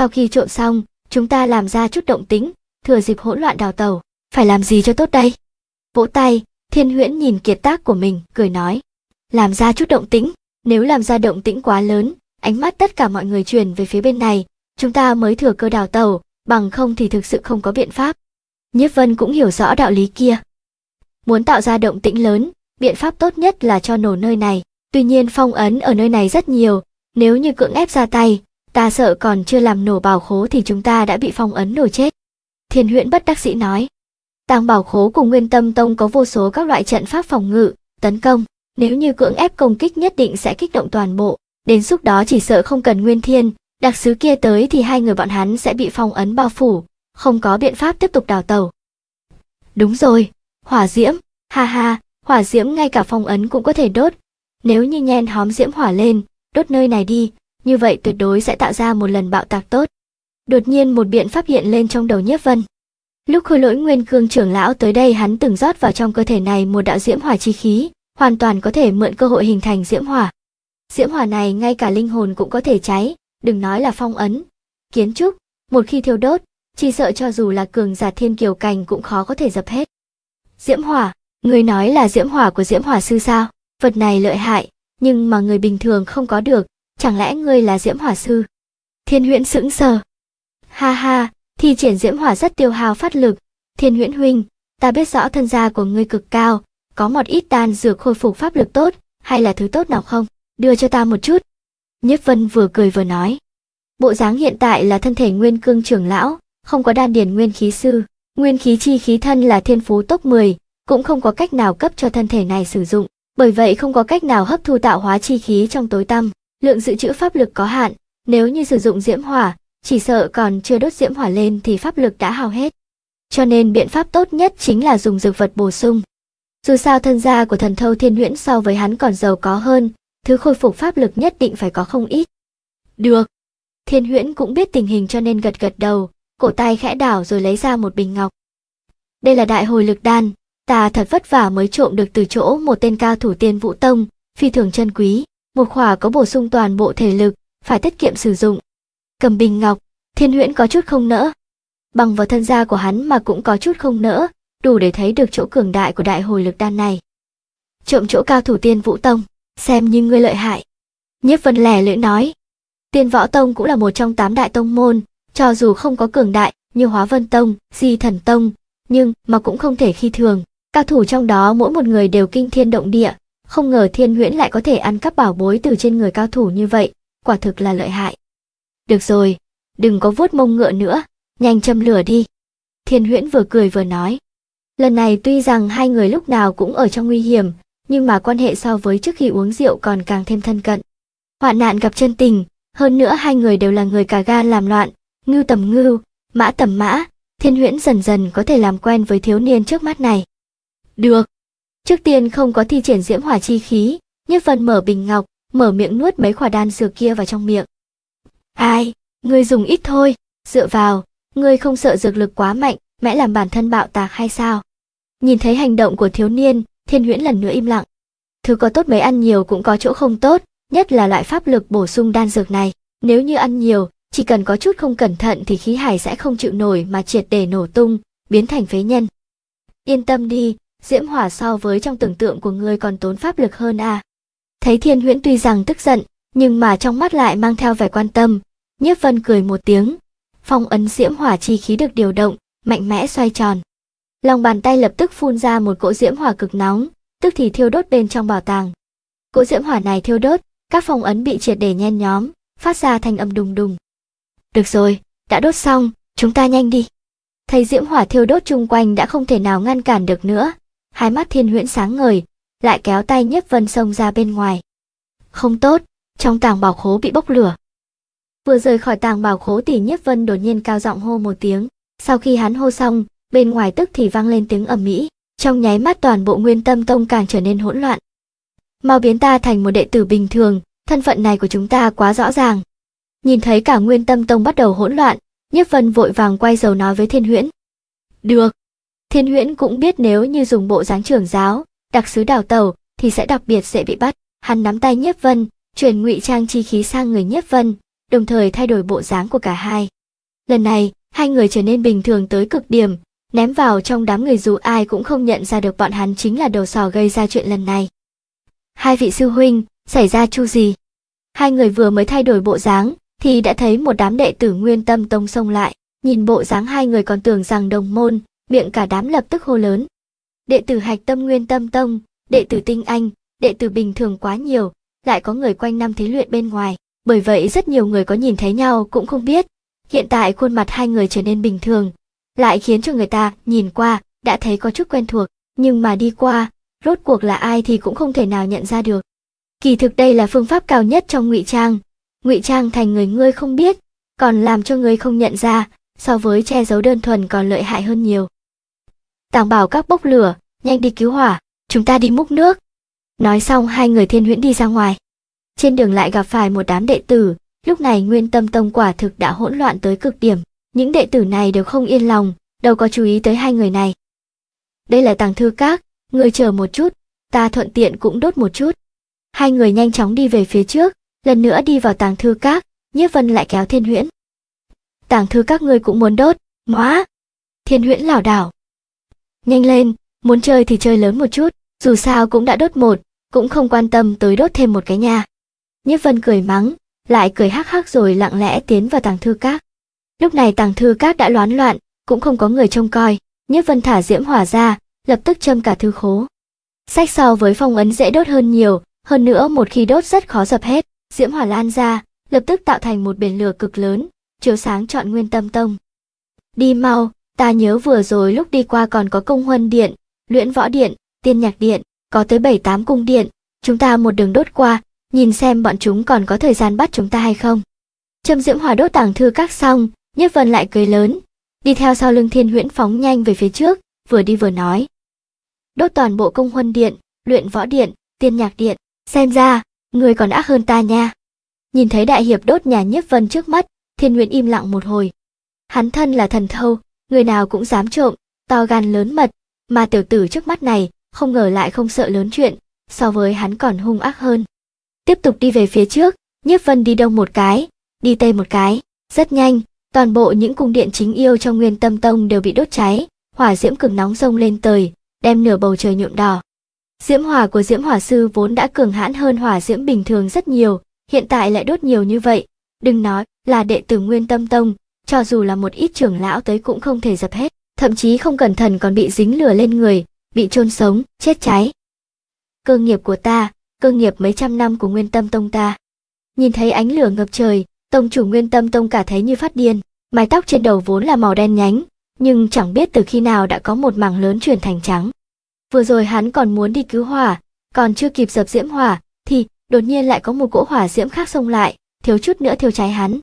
Sau khi trộn xong, chúng ta làm ra chút động tính, thừa dịp hỗn loạn đào tàu. Phải làm gì cho tốt đây? Vỗ tay, thiên huyễn nhìn kiệt tác của mình, cười nói. Làm ra chút động tĩnh, nếu làm ra động tĩnh quá lớn, ánh mắt tất cả mọi người chuyển về phía bên này, chúng ta mới thừa cơ đào tàu, bằng không thì thực sự không có biện pháp. Nhiếp vân cũng hiểu rõ đạo lý kia. Muốn tạo ra động tĩnh lớn, biện pháp tốt nhất là cho nổ nơi này. Tuy nhiên phong ấn ở nơi này rất nhiều, nếu như cưỡng ép ra tay, Ta sợ còn chưa làm nổ bảo khố thì chúng ta đã bị phong ấn nổ chết. Thiên huyễn bất đắc sĩ nói. Tàng bảo khố của nguyên tâm tông có vô số các loại trận pháp phòng ngự, tấn công. Nếu như cưỡng ép công kích nhất định sẽ kích động toàn bộ. Đến lúc đó chỉ sợ không cần nguyên thiên, đặc sứ kia tới thì hai người bọn hắn sẽ bị phong ấn bao phủ, không có biện pháp tiếp tục đào tàu. Đúng rồi, hỏa diễm, ha ha, hỏa diễm ngay cả phong ấn cũng có thể đốt. Nếu như nhen hóm diễm hỏa lên, đốt nơi này đi, như vậy tuyệt đối sẽ tạo ra một lần bạo tạc tốt. Đột nhiên một biện pháp hiện lên trong đầu Nhiếp Vân. Lúc khôi lỗi nguyên cương trưởng lão tới đây hắn từng rót vào trong cơ thể này một đạo diễm hỏa chi khí, hoàn toàn có thể mượn cơ hội hình thành diễm hỏa. Diễm hỏa này ngay cả linh hồn cũng có thể cháy, đừng nói là phong ấn. Kiến trúc, một khi thiêu đốt, chỉ sợ cho dù là cường giả thiên kiều cành cũng khó có thể dập hết. Diễm hỏa, người nói là diễm hỏa của diễm hỏa sư sao? Vật này lợi hại, nhưng mà người bình thường không có được, chẳng lẽ ngươi là diễm hỏa sư thiên huyễn sững sờ ha ha thì triển diễm hỏa rất tiêu hào phát lực thiên huyễn huynh ta biết rõ thân gia của ngươi cực cao có một ít đan dược khôi phục pháp lực tốt hay là thứ tốt nào không đưa cho ta một chút nhiếp vân vừa cười vừa nói bộ dáng hiện tại là thân thể nguyên cương trưởng lão không có đan điền nguyên khí sư nguyên khí chi khí thân là thiên phú top 10, cũng không có cách nào cấp cho thân thể này sử dụng bởi vậy không có cách nào hấp thu tạo hóa chi khí trong tối tăm lượng dự trữ pháp lực có hạn, nếu như sử dụng diễm hỏa, chỉ sợ còn chưa đốt diễm hỏa lên thì pháp lực đã hao hết. Cho nên biện pháp tốt nhất chính là dùng dược vật bổ sung. Dù sao thân gia của thần thâu thiên huyễn so với hắn còn giàu có hơn, thứ khôi phục pháp lực nhất định phải có không ít. Được. Thiên huyễn cũng biết tình hình cho nên gật gật đầu, cổ tay khẽ đảo rồi lấy ra một bình ngọc. Đây là đại hồi lực đan, ta thật vất vả mới trộm được từ chỗ một tên cao thủ tiên vũ tông, phi thường chân quý một khỏa có bổ sung toàn bộ thể lực, phải tiết kiệm sử dụng. Cầm bình ngọc, thiên huyễn có chút không nỡ. Bằng vào thân gia của hắn mà cũng có chút không nỡ, đủ để thấy được chỗ cường đại của đại hồi lực đan này. Trộm chỗ cao thủ tiên vũ tông, xem như ngươi lợi hại. Nhiếp vân lẻ lưỡi nói. Tiên võ tông cũng là một trong tám đại tông môn, cho dù không có cường đại như hóa vân tông, di thần tông, nhưng mà cũng không thể khi thường. Cao thủ trong đó mỗi một người đều kinh thiên động địa, không ngờ thiên huyễn lại có thể ăn cắp bảo bối từ trên người cao thủ như vậy, quả thực là lợi hại. Được rồi, đừng có vuốt mông ngựa nữa, nhanh châm lửa đi. Thiên huyễn vừa cười vừa nói. Lần này tuy rằng hai người lúc nào cũng ở trong nguy hiểm, nhưng mà quan hệ so với trước khi uống rượu còn càng thêm thân cận. Hoạn nạn gặp chân tình, hơn nữa hai người đều là người cà ga làm loạn, ngưu tầm ngưu, mã tầm mã, thiên huyễn dần dần có thể làm quen với thiếu niên trước mắt này. Được, Trước tiên không có thi triển diễm hỏa chi khí, Nhất Vân mở bình ngọc, mở miệng nuốt mấy quả đan dược kia vào trong miệng. Ai, ngươi dùng ít thôi, dựa vào, ngươi không sợ dược lực quá mạnh, mẽ làm bản thân bạo tạc hay sao? Nhìn thấy hành động của thiếu niên, Thiên Huyễn lần nữa im lặng. Thứ có tốt mấy ăn nhiều cũng có chỗ không tốt, nhất là loại pháp lực bổ sung đan dược này, nếu như ăn nhiều, chỉ cần có chút không cẩn thận thì khí hải sẽ không chịu nổi mà triệt để nổ tung, biến thành phế nhân. Yên tâm đi, diễm hỏa so với trong tưởng tượng của ngươi còn tốn pháp lực hơn à. Thấy thiên huyễn tuy rằng tức giận, nhưng mà trong mắt lại mang theo vẻ quan tâm, nhiếp vân cười một tiếng. Phong ấn diễm hỏa chi khí được điều động, mạnh mẽ xoay tròn. Lòng bàn tay lập tức phun ra một cỗ diễm hỏa cực nóng, tức thì thiêu đốt bên trong bảo tàng. Cỗ diễm hỏa này thiêu đốt, các phong ấn bị triệt để nhen nhóm, phát ra thanh âm đùng đùng. Được rồi, đã đốt xong, chúng ta nhanh đi. Thấy diễm hỏa thiêu đốt chung quanh đã không thể nào ngăn cản được nữa, hai mắt thiên huyễn sáng ngời, lại kéo tay nhiếp vân xông ra bên ngoài. Không tốt, trong tàng bảo khố bị bốc lửa. Vừa rời khỏi tàng bảo khố thì nhiếp vân đột nhiên cao giọng hô một tiếng, sau khi hắn hô xong, bên ngoài tức thì vang lên tiếng ầm mỹ, trong nháy mắt toàn bộ nguyên tâm tông càng trở nên hỗn loạn. Mau biến ta thành một đệ tử bình thường, thân phận này của chúng ta quá rõ ràng. Nhìn thấy cả nguyên tâm tông bắt đầu hỗn loạn, nhiếp vân vội vàng quay đầu nói với thiên huyễn. Được, Thiên Huyễn cũng biết nếu như dùng bộ dáng trưởng giáo, đặc sứ đào tàu thì sẽ đặc biệt dễ bị bắt. Hắn nắm tay Nhiếp Vân, chuyển ngụy trang chi khí sang người Nhiếp Vân, đồng thời thay đổi bộ dáng của cả hai. Lần này, hai người trở nên bình thường tới cực điểm, ném vào trong đám người dù ai cũng không nhận ra được bọn hắn chính là đầu sò gây ra chuyện lần này. Hai vị sư huynh, xảy ra chu gì? Hai người vừa mới thay đổi bộ dáng, thì đã thấy một đám đệ tử nguyên tâm tông xông lại, nhìn bộ dáng hai người còn tưởng rằng đồng môn, miệng cả đám lập tức hô lớn. Đệ tử hạch tâm nguyên tâm tông, đệ tử tinh anh, đệ tử bình thường quá nhiều, lại có người quanh năm thí luyện bên ngoài. Bởi vậy rất nhiều người có nhìn thấy nhau cũng không biết. Hiện tại khuôn mặt hai người trở nên bình thường, lại khiến cho người ta nhìn qua đã thấy có chút quen thuộc, nhưng mà đi qua, rốt cuộc là ai thì cũng không thể nào nhận ra được. Kỳ thực đây là phương pháp cao nhất trong ngụy trang, ngụy trang thành người ngươi không biết, còn làm cho người không nhận ra, so với che giấu đơn thuần còn lợi hại hơn nhiều tàng bảo các bốc lửa nhanh đi cứu hỏa chúng ta đi múc nước nói xong hai người thiên huyễn đi ra ngoài trên đường lại gặp phải một đám đệ tử lúc này nguyên tâm tông quả thực đã hỗn loạn tới cực điểm những đệ tử này đều không yên lòng đâu có chú ý tới hai người này đây là tàng thư các người chờ một chút ta thuận tiện cũng đốt một chút hai người nhanh chóng đi về phía trước lần nữa đi vào tàng thư các nhiếp vân lại kéo thiên huyễn tàng thư các ngươi cũng muốn đốt móa thiên huyễn lảo đảo nhanh lên muốn chơi thì chơi lớn một chút dù sao cũng đã đốt một cũng không quan tâm tới đốt thêm một cái nha Nhất vân cười mắng lại cười hắc hắc rồi lặng lẽ tiến vào tàng thư các lúc này tàng thư các đã loán loạn cũng không có người trông coi Nhất vân thả diễm hỏa ra lập tức châm cả thư khố sách so với phong ấn dễ đốt hơn nhiều hơn nữa một khi đốt rất khó dập hết diễm hỏa lan ra lập tức tạo thành một biển lửa cực lớn chiếu sáng trọn nguyên tâm tông đi mau Ta nhớ vừa rồi lúc đi qua còn có công huân điện, luyện võ điện, tiên nhạc điện, có tới 7-8 cung điện, chúng ta một đường đốt qua, nhìn xem bọn chúng còn có thời gian bắt chúng ta hay không. Trâm Diễm Hòa đốt tàng thư các xong, Nhất Vân lại cười lớn, đi theo sau lưng Thiên Huyễn phóng nhanh về phía trước, vừa đi vừa nói. Đốt toàn bộ công huân điện, luyện võ điện, tiên nhạc điện, xem ra, người còn ác hơn ta nha. Nhìn thấy đại hiệp đốt nhà Nhất Vân trước mắt, Thiên Huyễn im lặng một hồi. Hắn thân là thần thâu, người nào cũng dám trộm, to gan lớn mật, mà tiểu tử trước mắt này, không ngờ lại không sợ lớn chuyện, so với hắn còn hung ác hơn. Tiếp tục đi về phía trước, Nhiếp Vân đi đông một cái, đi tây một cái, rất nhanh, toàn bộ những cung điện chính yêu trong Nguyên Tâm Tông đều bị đốt cháy, hỏa diễm cực nóng rông lên trời đem nửa bầu trời nhuộm đỏ. Diễm hỏa của Diễm Hỏa sư vốn đã cường hãn hơn hỏa diễm bình thường rất nhiều, hiện tại lại đốt nhiều như vậy, đừng nói là đệ tử Nguyên Tâm Tông, cho dù là một ít trưởng lão tới cũng không thể dập hết, thậm chí không cẩn thận còn bị dính lửa lên người, bị chôn sống, chết cháy. Cơ nghiệp của ta, cơ nghiệp mấy trăm năm của Nguyên Tâm Tông ta. Nhìn thấy ánh lửa ngập trời, tông chủ Nguyên Tâm Tông cả thấy như phát điên, mái tóc trên đầu vốn là màu đen nhánh, nhưng chẳng biết từ khi nào đã có một mảng lớn chuyển thành trắng. Vừa rồi hắn còn muốn đi cứu hỏa, còn chưa kịp dập diễm hỏa thì đột nhiên lại có một cỗ hỏa diễm khác xông lại, thiếu chút nữa thiêu cháy hắn.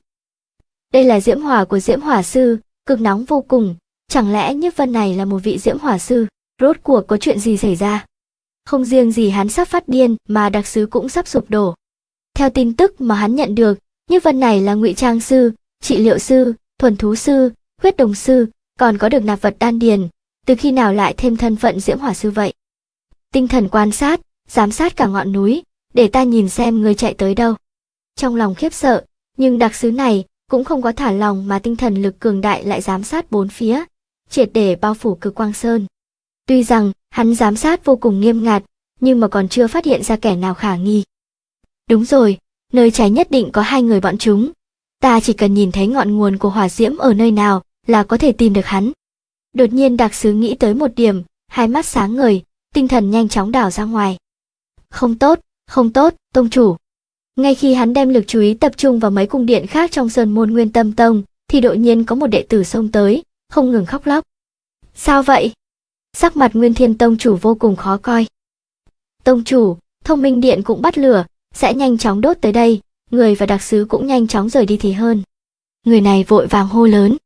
Đây là diễm hỏa của diễm hỏa sư, cực nóng vô cùng. Chẳng lẽ Nhiếp Vân này là một vị diễm hỏa sư? Rốt cuộc có chuyện gì xảy ra? Không riêng gì hắn sắp phát điên mà đặc sứ cũng sắp sụp đổ. Theo tin tức mà hắn nhận được, Nhiếp Vân này là ngụy trang sư, trị liệu sư, thuần thú sư, huyết đồng sư, còn có được nạp vật đan điền. Từ khi nào lại thêm thân phận diễm hỏa sư vậy? Tinh thần quan sát, giám sát cả ngọn núi, để ta nhìn xem người chạy tới đâu. Trong lòng khiếp sợ, nhưng đặc sứ này cũng không có thả lòng mà tinh thần lực cường đại lại giám sát bốn phía, triệt để bao phủ cực quang sơn. Tuy rằng, hắn giám sát vô cùng nghiêm ngặt, nhưng mà còn chưa phát hiện ra kẻ nào khả nghi. Đúng rồi, nơi trái nhất định có hai người bọn chúng. Ta chỉ cần nhìn thấy ngọn nguồn của hỏa diễm ở nơi nào là có thể tìm được hắn. Đột nhiên đặc sứ nghĩ tới một điểm, hai mắt sáng ngời, tinh thần nhanh chóng đảo ra ngoài. Không tốt, không tốt, tông chủ. Ngay khi hắn đem lực chú ý tập trung vào mấy cung điện khác trong sơn môn Nguyên Tâm Tông, thì đột nhiên có một đệ tử xông tới, không ngừng khóc lóc. Sao vậy? Sắc mặt Nguyên Thiên Tông chủ vô cùng khó coi. Tông chủ, thông minh điện cũng bắt lửa, sẽ nhanh chóng đốt tới đây, người và đặc sứ cũng nhanh chóng rời đi thì hơn. Người này vội vàng hô lớn.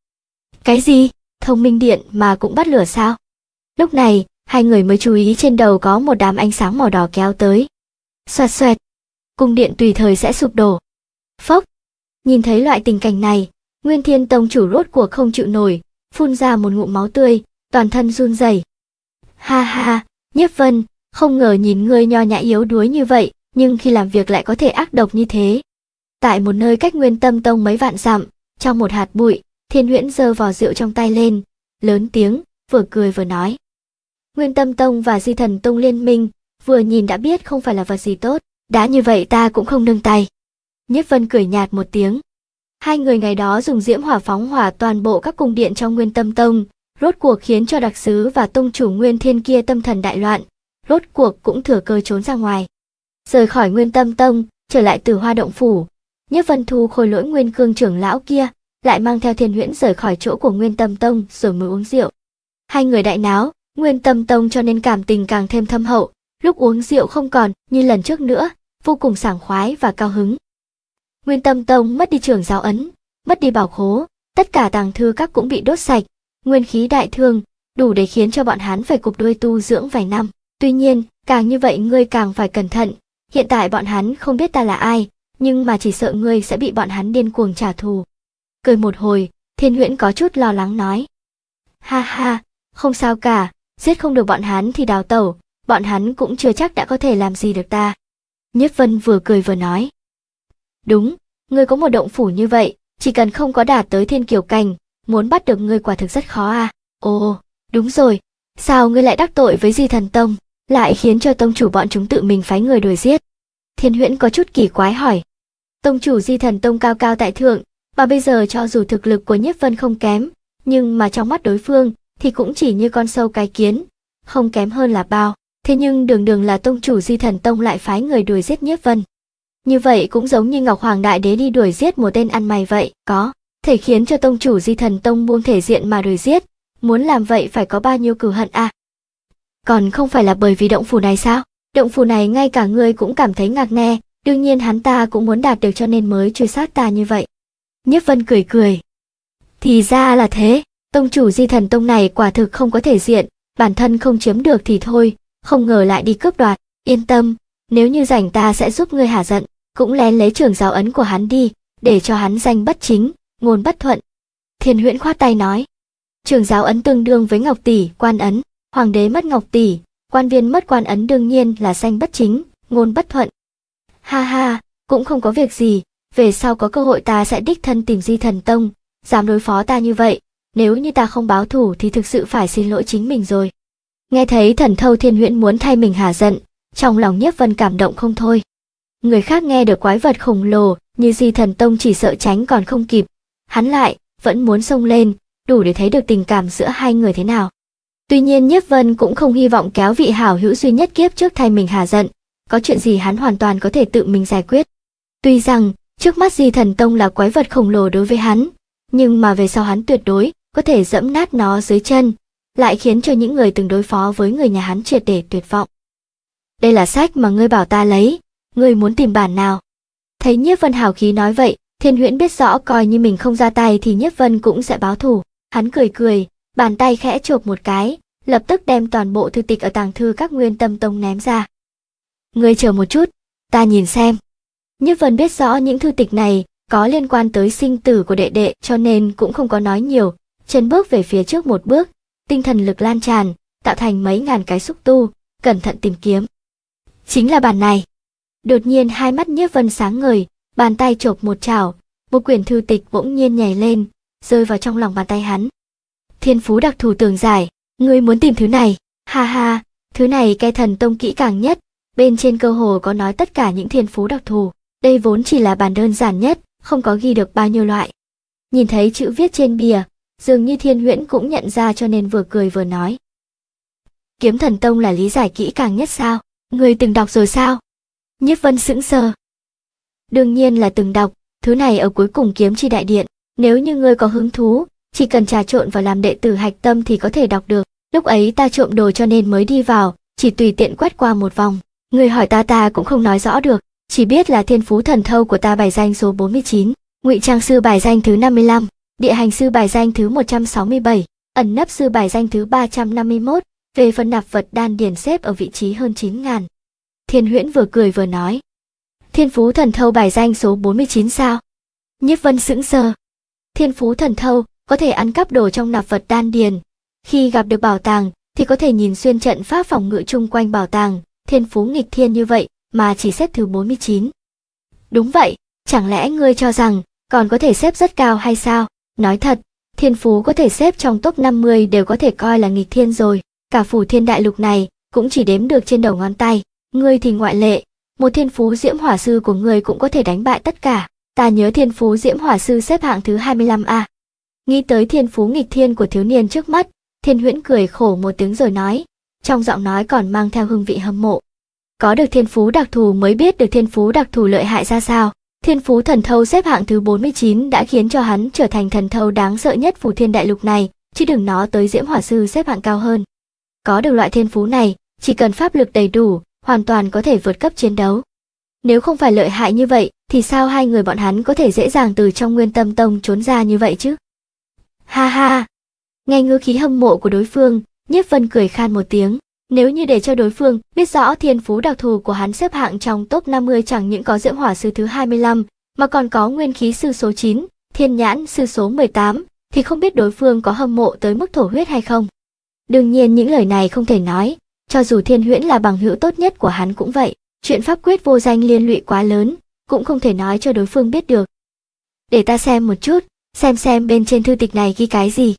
Cái gì? Thông minh điện mà cũng bắt lửa sao? Lúc này, hai người mới chú ý trên đầu có một đám ánh sáng màu đỏ kéo tới. Xoẹt xoẹt, cung điện tùy thời sẽ sụp đổ. Phốc! Nhìn thấy loại tình cảnh này, Nguyên Thiên Tông chủ rốt cuộc không chịu nổi, phun ra một ngụm máu tươi, toàn thân run rẩy. Ha ha, nhất Vân, không ngờ nhìn ngươi nho nhã yếu đuối như vậy, nhưng khi làm việc lại có thể ác độc như thế. Tại một nơi cách Nguyên Tâm Tông mấy vạn dặm, trong một hạt bụi, Thiên Huyễn giơ vò rượu trong tay lên, lớn tiếng, vừa cười vừa nói. Nguyên Tâm Tông và Di Thần Tông liên minh, vừa nhìn đã biết không phải là vật gì tốt đã như vậy ta cũng không nâng tay nhiếp vân cười nhạt một tiếng hai người ngày đó dùng diễm hỏa phóng hỏa toàn bộ các cung điện trong nguyên tâm tông rốt cuộc khiến cho đặc sứ và tông chủ nguyên thiên kia tâm thần đại loạn rốt cuộc cũng thừa cơ trốn ra ngoài rời khỏi nguyên tâm tông trở lại từ hoa động phủ nhiếp vân thu khôi lỗi nguyên cương trưởng lão kia lại mang theo thiên huyễn rời khỏi chỗ của nguyên tâm tông rồi mới uống rượu hai người đại náo nguyên tâm tông cho nên cảm tình càng thêm thâm hậu lúc uống rượu không còn như lần trước nữa vô cùng sảng khoái và cao hứng. Nguyên Tâm Tông mất đi trưởng giáo ấn, mất đi bảo khố, tất cả tàng thư các cũng bị đốt sạch, nguyên khí đại thương, đủ để khiến cho bọn hắn phải cục đuôi tu dưỡng vài năm. Tuy nhiên, càng như vậy ngươi càng phải cẩn thận, hiện tại bọn hắn không biết ta là ai, nhưng mà chỉ sợ ngươi sẽ bị bọn hắn điên cuồng trả thù. Cười một hồi, Thiên Huyễn có chút lo lắng nói. Ha ha, không sao cả, giết không được bọn hắn thì đào tẩu, bọn hắn cũng chưa chắc đã có thể làm gì được ta. Nhất Vân vừa cười vừa nói. Đúng, ngươi có một động phủ như vậy, chỉ cần không có đạt tới thiên kiều cảnh, muốn bắt được ngươi quả thực rất khó à. Ồ, đúng rồi, sao ngươi lại đắc tội với di thần tông, lại khiến cho tông chủ bọn chúng tự mình phái người đuổi giết. Thiên huyễn có chút kỳ quái hỏi. Tông chủ di thần tông cao cao tại thượng, mà bây giờ cho dù thực lực của Nhất Vân không kém, nhưng mà trong mắt đối phương thì cũng chỉ như con sâu cái kiến, không kém hơn là bao. Thế nhưng đường đường là tông chủ Di Thần Tông lại phái người đuổi giết Nhiếp Vân. Như vậy cũng giống như Ngọc Hoàng Đại Đế đi đuổi giết một tên ăn mày vậy, có. Thể khiến cho tông chủ Di Thần Tông buông thể diện mà đuổi giết, muốn làm vậy phải có bao nhiêu cừu hận à? Còn không phải là bởi vì động phủ này sao? Động phủ này ngay cả ngươi cũng cảm thấy ngạc nghe, đương nhiên hắn ta cũng muốn đạt được cho nên mới truy sát ta như vậy. Nhiếp Vân cười cười. Thì ra là thế, tông chủ Di Thần Tông này quả thực không có thể diện, bản thân không chiếm được thì thôi, không ngờ lại đi cướp đoạt, yên tâm, nếu như rảnh ta sẽ giúp ngươi hả giận, cũng lén lấy trưởng giáo ấn của hắn đi, để cho hắn danh bất chính, ngôn bất thuận. Thiên huyễn khoát tay nói, trưởng giáo ấn tương đương với ngọc tỷ, quan ấn, hoàng đế mất ngọc tỷ, quan viên mất quan ấn đương nhiên là danh bất chính, ngôn bất thuận. Ha ha, cũng không có việc gì, về sau có cơ hội ta sẽ đích thân tìm di thần tông, dám đối phó ta như vậy, nếu như ta không báo thủ thì thực sự phải xin lỗi chính mình rồi. Nghe thấy thần thâu thiên huyễn muốn thay mình hà giận, trong lòng nhiếp vân cảm động không thôi. Người khác nghe được quái vật khổng lồ như di thần tông chỉ sợ tránh còn không kịp. Hắn lại, vẫn muốn xông lên, đủ để thấy được tình cảm giữa hai người thế nào. Tuy nhiên nhiếp vân cũng không hy vọng kéo vị hảo hữu duy nhất kiếp trước thay mình hà giận. Có chuyện gì hắn hoàn toàn có thể tự mình giải quyết. Tuy rằng, trước mắt di thần tông là quái vật khổng lồ đối với hắn, nhưng mà về sau hắn tuyệt đối có thể dẫm nát nó dưới chân, lại khiến cho những người từng đối phó với người nhà hắn triệt để tuyệt vọng. Đây là sách mà ngươi bảo ta lấy, ngươi muốn tìm bản nào? Thấy Nhiếp Vân hào khí nói vậy, Thiên Huyễn biết rõ coi như mình không ra tay thì Nhiếp Vân cũng sẽ báo thù. Hắn cười cười, bàn tay khẽ chộp một cái, lập tức đem toàn bộ thư tịch ở tàng thư các nguyên tâm tông ném ra. Ngươi chờ một chút, ta nhìn xem. Nhiếp Vân biết rõ những thư tịch này có liên quan tới sinh tử của đệ đệ cho nên cũng không có nói nhiều, chân bước về phía trước một bước, tinh thần lực lan tràn, tạo thành mấy ngàn cái xúc tu, cẩn thận tìm kiếm. Chính là bản này. Đột nhiên hai mắt Nhiếp Vân sáng ngời, bàn tay chộp một chảo, một quyển thư tịch bỗng nhiên nhảy lên, rơi vào trong lòng bàn tay hắn. Thiên phú đặc thù tường giải, ngươi muốn tìm thứ này, ha ha, thứ này cái thần tông kỹ càng nhất, bên trên cơ hồ có nói tất cả những thiên phú đặc thù, đây vốn chỉ là bản đơn giản nhất, không có ghi được bao nhiêu loại. Nhìn thấy chữ viết trên bìa, dường như thiên huyễn cũng nhận ra cho nên vừa cười vừa nói. Kiếm thần tông là lý giải kỹ càng nhất sao, người từng đọc rồi sao? Nhiếp vân sững sờ. Đương nhiên là từng đọc, thứ này ở cuối cùng kiếm chi đại điện, nếu như ngươi có hứng thú, chỉ cần trà trộn vào làm đệ tử hạch tâm thì có thể đọc được. Lúc ấy ta trộm đồ cho nên mới đi vào, chỉ tùy tiện quét qua một vòng. Người hỏi ta ta cũng không nói rõ được, chỉ biết là thiên phú thần thâu của ta bài danh số 49, ngụy trang sư bài danh thứ 55 địa hành sư bài danh thứ 167, ẩn nấp sư bài danh thứ 351, về phần nạp vật đan điền xếp ở vị trí hơn 9 ngàn Thiên huyễn vừa cười vừa nói. Thiên phú thần thâu bài danh số 49 sao? Nhiếp vân sững sờ. Thiên phú thần thâu có thể ăn cắp đồ trong nạp vật đan điền. Khi gặp được bảo tàng thì có thể nhìn xuyên trận pháp phòng ngự chung quanh bảo tàng, thiên phú nghịch thiên như vậy mà chỉ xếp thứ 49. Đúng vậy, chẳng lẽ ngươi cho rằng còn có thể xếp rất cao hay sao? Nói thật, thiên phú có thể xếp trong top 50 đều có thể coi là nghịch thiên rồi. Cả phủ thiên đại lục này cũng chỉ đếm được trên đầu ngón tay. Ngươi thì ngoại lệ, một thiên phú diễm hỏa sư của ngươi cũng có thể đánh bại tất cả. Ta nhớ thiên phú diễm hỏa sư xếp hạng thứ 25A. Nghĩ tới thiên phú nghịch thiên của thiếu niên trước mắt, thiên huyễn cười khổ một tiếng rồi nói. Trong giọng nói còn mang theo hương vị hâm mộ. Có được thiên phú đặc thù mới biết được thiên phú đặc thù lợi hại ra sao. Thiên phú thần thâu xếp hạng thứ 49 đã khiến cho hắn trở thành thần thâu đáng sợ nhất phủ thiên đại lục này, chứ đừng nó tới diễm hỏa sư xếp hạng cao hơn. Có được loại thiên phú này, chỉ cần pháp lực đầy đủ, hoàn toàn có thể vượt cấp chiến đấu. Nếu không phải lợi hại như vậy, thì sao hai người bọn hắn có thể dễ dàng từ trong nguyên tâm tông trốn ra như vậy chứ? Ha ha! Nghe ngữ khí hâm mộ của đối phương, nhiếp vân cười khan một tiếng, nếu như để cho đối phương biết rõ thiên phú đặc thù của hắn xếp hạng trong top 50 chẳng những có diễm hỏa sư thứ 25, mà còn có nguyên khí sư số 9, thiên nhãn sư số 18, thì không biết đối phương có hâm mộ tới mức thổ huyết hay không. Đương nhiên những lời này không thể nói, cho dù thiên huyễn là bằng hữu tốt nhất của hắn cũng vậy, chuyện pháp quyết vô danh liên lụy quá lớn, cũng không thể nói cho đối phương biết được. Để ta xem một chút, xem xem bên trên thư tịch này ghi cái gì.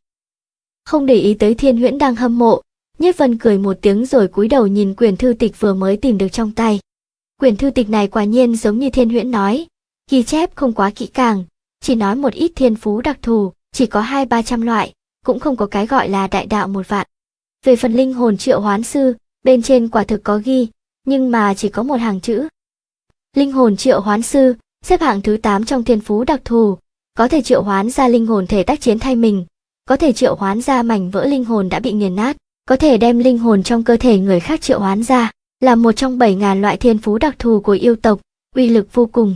Không để ý tới thiên huyễn đang hâm mộ, Nhất Vân cười một tiếng rồi cúi đầu nhìn quyển thư tịch vừa mới tìm được trong tay. Quyển thư tịch này quả nhiên giống như Thiên Huyễn nói, ghi chép không quá kỹ càng, chỉ nói một ít thiên phú đặc thù, chỉ có hai ba trăm loại, cũng không có cái gọi là đại đạo một vạn. Về phần linh hồn triệu hoán sư, bên trên quả thực có ghi, nhưng mà chỉ có một hàng chữ. Linh hồn triệu hoán sư, xếp hạng thứ 8 trong thiên phú đặc thù, có thể triệu hoán ra linh hồn thể tác chiến thay mình, có thể triệu hoán ra mảnh vỡ linh hồn đã bị nghiền nát, có thể đem linh hồn trong cơ thể người khác triệu hoán ra, là một trong 7.000 loại thiên phú đặc thù của yêu tộc, uy lực vô cùng.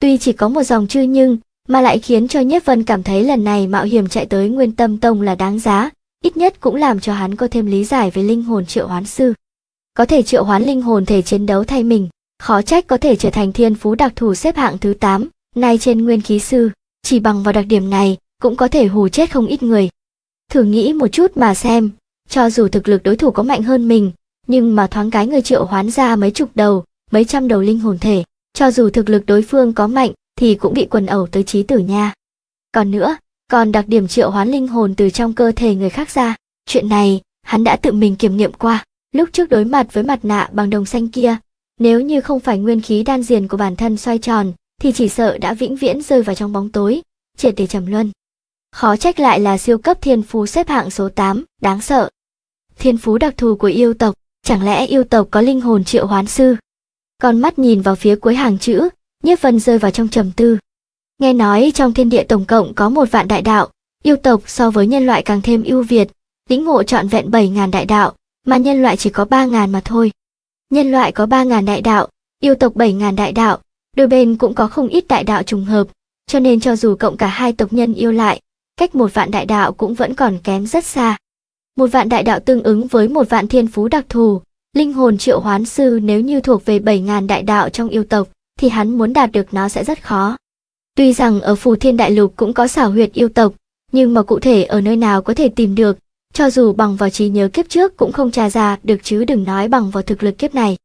Tuy chỉ có một dòng chữ nhưng, mà lại khiến cho Nhất Vân cảm thấy lần này mạo hiểm chạy tới Nguyên Tâm Tông là đáng giá, ít nhất cũng làm cho hắn có thêm lý giải về linh hồn triệu hoán sư. Có thể triệu hoán linh hồn thể chiến đấu thay mình, khó trách có thể trở thành thiên phú đặc thù xếp hạng thứ 8, nay trên Nguyên Khí Sư, chỉ bằng vào đặc điểm này, cũng có thể hù chết không ít người. Thử nghĩ một chút mà xem, cho dù thực lực đối thủ có mạnh hơn mình, nhưng mà thoáng cái người triệu hoán ra mấy chục đầu, mấy trăm đầu linh hồn thể, cho dù thực lực đối phương có mạnh thì cũng bị quần ẩu tới trí tử nha. Còn nữa, còn đặc điểm triệu hoán linh hồn từ trong cơ thể người khác ra, chuyện này hắn đã tự mình kiểm nghiệm qua, lúc trước đối mặt với mặt nạ bằng đồng xanh kia, nếu như không phải nguyên khí đan diền của bản thân xoay tròn, thì chỉ sợ đã vĩnh viễn rơi vào trong bóng tối, triệt để trầm luân. Khó trách lại là siêu cấp thiên phú xếp hạng số 8, đáng sợ thiên phú đặc thù của yêu tộc, chẳng lẽ yêu tộc có linh hồn triệu hoán sư? Con mắt nhìn vào phía cuối hàng chữ, Nhiếp Vân rơi vào trong trầm tư. Nghe nói trong thiên địa tổng cộng có một vạn đại đạo, yêu tộc so với nhân loại càng thêm ưu việt, lĩnh ngộ trọn vẹn 7 ngàn đại đạo, mà nhân loại chỉ có 3 ngàn mà thôi. Nhân loại có 3 ngàn đại đạo, yêu tộc 7 ngàn đại đạo, đôi bên cũng có không ít đại đạo trùng hợp, cho nên cho dù cộng cả hai tộc nhân yêu lại, cách một vạn đại đạo cũng vẫn còn kém rất xa một vạn đại đạo tương ứng với một vạn thiên phú đặc thù. Linh hồn triệu hoán sư nếu như thuộc về 7.000 đại đạo trong yêu tộc, thì hắn muốn đạt được nó sẽ rất khó. Tuy rằng ở phù thiên đại lục cũng có xảo huyệt yêu tộc, nhưng mà cụ thể ở nơi nào có thể tìm được, cho dù bằng vào trí nhớ kiếp trước cũng không tra ra được chứ đừng nói bằng vào thực lực kiếp này.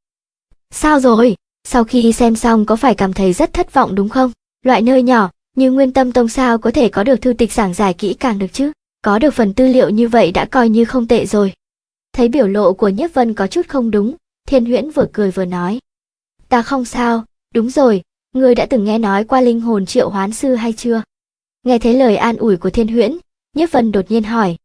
Sao rồi? Sau khi xem xong có phải cảm thấy rất thất vọng đúng không? Loại nơi nhỏ, như nguyên tâm tông sao có thể có được thư tịch giảng giải kỹ càng được chứ? Có được phần tư liệu như vậy đã coi như không tệ rồi. Thấy biểu lộ của Nhất Vân có chút không đúng, Thiên Huyễn vừa cười vừa nói. Ta không sao, đúng rồi, ngươi đã từng nghe nói qua linh hồn triệu hoán sư hay chưa? Nghe thấy lời an ủi của Thiên Huyễn, Nhất Vân đột nhiên hỏi.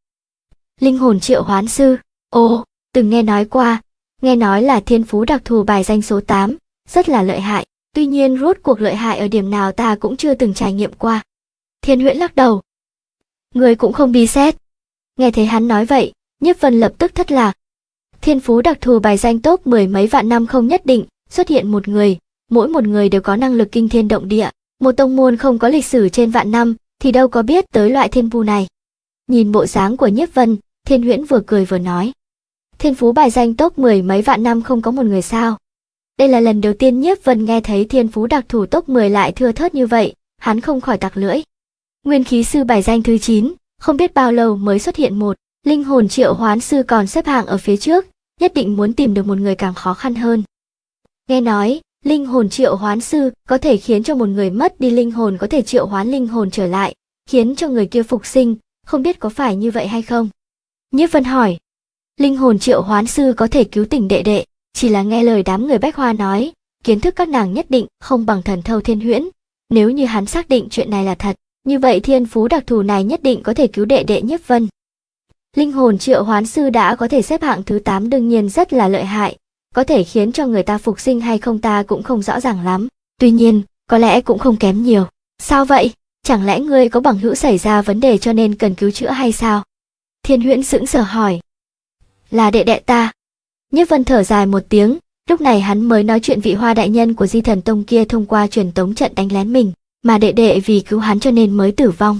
Linh hồn triệu hoán sư, ồ, từng nghe nói qua, nghe nói là thiên phú đặc thù bài danh số 8, rất là lợi hại, tuy nhiên rốt cuộc lợi hại ở điểm nào ta cũng chưa từng trải nghiệm qua. Thiên Huyễn lắc đầu, người cũng không đi xét nghe thấy hắn nói vậy nhiếp vân lập tức thất lạc thiên phú đặc thù bài danh top mười mấy vạn năm không nhất định xuất hiện một người mỗi một người đều có năng lực kinh thiên động địa một tông môn không có lịch sử trên vạn năm thì đâu có biết tới loại thiên phú này nhìn bộ dáng của nhiếp vân thiên huyễn vừa cười vừa nói thiên phú bài danh top mười mấy vạn năm không có một người sao đây là lần đầu tiên nhiếp vân nghe thấy thiên phú đặc thù top 10 lại thưa thớt như vậy hắn không khỏi tặc lưỡi Nguyên khí sư bài danh thứ 9, không biết bao lâu mới xuất hiện một, linh hồn triệu hoán sư còn xếp hạng ở phía trước, nhất định muốn tìm được một người càng khó khăn hơn. Nghe nói, linh hồn triệu hoán sư có thể khiến cho một người mất đi linh hồn có thể triệu hoán linh hồn trở lại, khiến cho người kia phục sinh, không biết có phải như vậy hay không. Nhiếp Vân hỏi, linh hồn triệu hoán sư có thể cứu tỉnh đệ đệ, chỉ là nghe lời đám người bách hoa nói, kiến thức các nàng nhất định không bằng thần thâu thiên huyễn, nếu như hắn xác định chuyện này là thật, như vậy thiên phú đặc thù này nhất định có thể cứu đệ đệ nhất Vân. Linh hồn triệu hoán sư đã có thể xếp hạng thứ 8 đương nhiên rất là lợi hại, có thể khiến cho người ta phục sinh hay không ta cũng không rõ ràng lắm. Tuy nhiên, có lẽ cũng không kém nhiều. Sao vậy? Chẳng lẽ ngươi có bằng hữu xảy ra vấn đề cho nên cần cứu chữa hay sao? Thiên huyễn sững sờ hỏi. Là đệ đệ ta. Nhất vân thở dài một tiếng, lúc này hắn mới nói chuyện vị hoa đại nhân của di thần tông kia thông qua truyền tống trận đánh lén mình mà đệ đệ vì cứu hắn cho nên mới tử vong.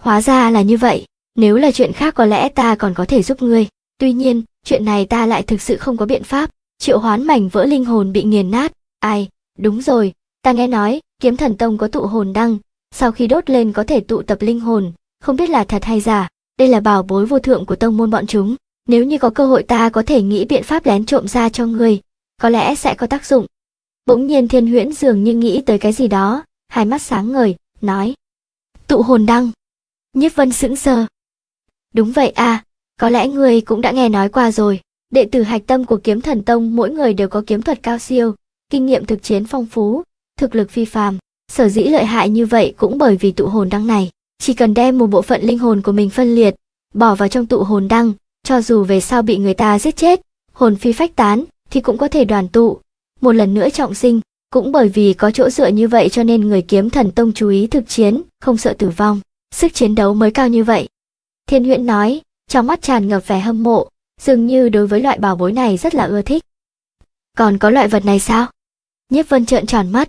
Hóa ra là như vậy, nếu là chuyện khác có lẽ ta còn có thể giúp ngươi, tuy nhiên, chuyện này ta lại thực sự không có biện pháp, triệu hoán mảnh vỡ linh hồn bị nghiền nát, ai, đúng rồi, ta nghe nói, kiếm thần tông có tụ hồn đăng, sau khi đốt lên có thể tụ tập linh hồn, không biết là thật hay giả, đây là bảo bối vô thượng của tông môn bọn chúng, nếu như có cơ hội ta có thể nghĩ biện pháp lén trộm ra cho ngươi, có lẽ sẽ có tác dụng. Bỗng nhiên thiên huyễn dường như nghĩ tới cái gì đó, hai mắt sáng ngời, nói. Tụ hồn đăng. Nhiếp vân sững sờ. Đúng vậy à, có lẽ người cũng đã nghe nói qua rồi. Đệ tử hạch tâm của kiếm thần tông mỗi người đều có kiếm thuật cao siêu, kinh nghiệm thực chiến phong phú, thực lực phi phàm. Sở dĩ lợi hại như vậy cũng bởi vì tụ hồn đăng này. Chỉ cần đem một bộ phận linh hồn của mình phân liệt, bỏ vào trong tụ hồn đăng, cho dù về sau bị người ta giết chết, hồn phi phách tán thì cũng có thể đoàn tụ, một lần nữa trọng sinh, cũng bởi vì có chỗ dựa như vậy cho nên người kiếm thần tông chú ý thực chiến, không sợ tử vong, sức chiến đấu mới cao như vậy. Thiên huyễn nói, trong mắt tràn ngập vẻ hâm mộ, dường như đối với loại bảo bối này rất là ưa thích. Còn có loại vật này sao? Nhiếp vân trợn tròn mắt.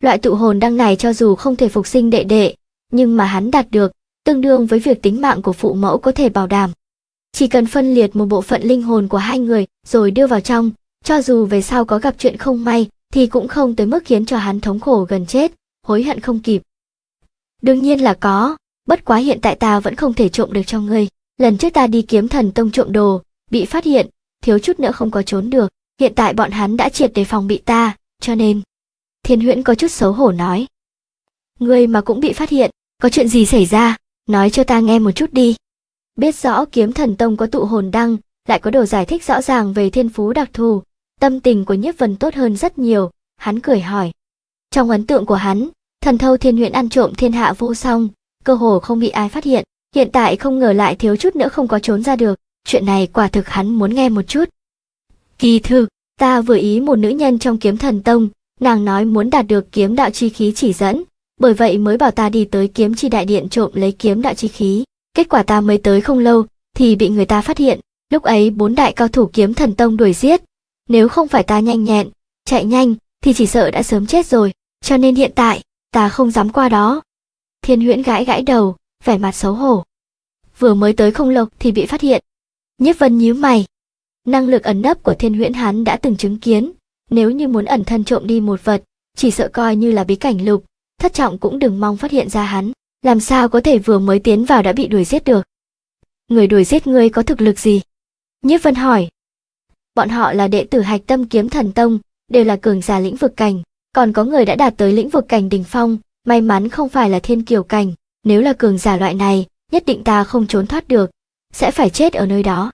Loại tụ hồn đăng này cho dù không thể phục sinh đệ đệ, nhưng mà hắn đạt được, tương đương với việc tính mạng của phụ mẫu có thể bảo đảm. Chỉ cần phân liệt một bộ phận linh hồn của hai người rồi đưa vào trong, cho dù về sau có gặp chuyện không may, thì cũng không tới mức khiến cho hắn thống khổ gần chết, hối hận không kịp. Đương nhiên là có, bất quá hiện tại ta vẫn không thể trộm được cho ngươi. Lần trước ta đi kiếm thần tông trộm đồ, bị phát hiện, thiếu chút nữa không có trốn được. Hiện tại bọn hắn đã triệt để phòng bị ta, cho nên... Thiên huyễn có chút xấu hổ nói. Ngươi mà cũng bị phát hiện, có chuyện gì xảy ra, nói cho ta nghe một chút đi. Biết rõ kiếm thần tông có tụ hồn đăng, lại có đồ giải thích rõ ràng về thiên phú đặc thù, Tâm tình của Nhiếp Vân tốt hơn rất nhiều, hắn cười hỏi. Trong ấn tượng của hắn, thần thâu thiên huyện ăn trộm thiên hạ vô song, cơ hồ không bị ai phát hiện, hiện tại không ngờ lại thiếu chút nữa không có trốn ra được, chuyện này quả thực hắn muốn nghe một chút. Kỳ thực, ta vừa ý một nữ nhân trong kiếm thần tông, nàng nói muốn đạt được kiếm đạo chi khí chỉ dẫn, bởi vậy mới bảo ta đi tới kiếm chi đại điện trộm lấy kiếm đạo chi khí. Kết quả ta mới tới không lâu, thì bị người ta phát hiện, lúc ấy bốn đại cao thủ kiếm thần tông đuổi giết, nếu không phải ta nhanh nhẹn, chạy nhanh, thì chỉ sợ đã sớm chết rồi, cho nên hiện tại, ta không dám qua đó. Thiên huyễn gãi gãi đầu, vẻ mặt xấu hổ. Vừa mới tới không lộc thì bị phát hiện. Nhiếp vân nhíu mày. Năng lực ẩn nấp của thiên huyễn hắn đã từng chứng kiến, nếu như muốn ẩn thân trộm đi một vật, chỉ sợ coi như là bí cảnh lục, thất trọng cũng đừng mong phát hiện ra hắn, làm sao có thể vừa mới tiến vào đã bị đuổi giết được. Người đuổi giết ngươi có thực lực gì? Nhiếp vân hỏi, bọn họ là đệ tử hạch tâm kiếm thần tông, đều là cường giả lĩnh vực cảnh, còn có người đã đạt tới lĩnh vực cảnh đỉnh phong, may mắn không phải là thiên kiều cảnh, nếu là cường giả loại này, nhất định ta không trốn thoát được, sẽ phải chết ở nơi đó.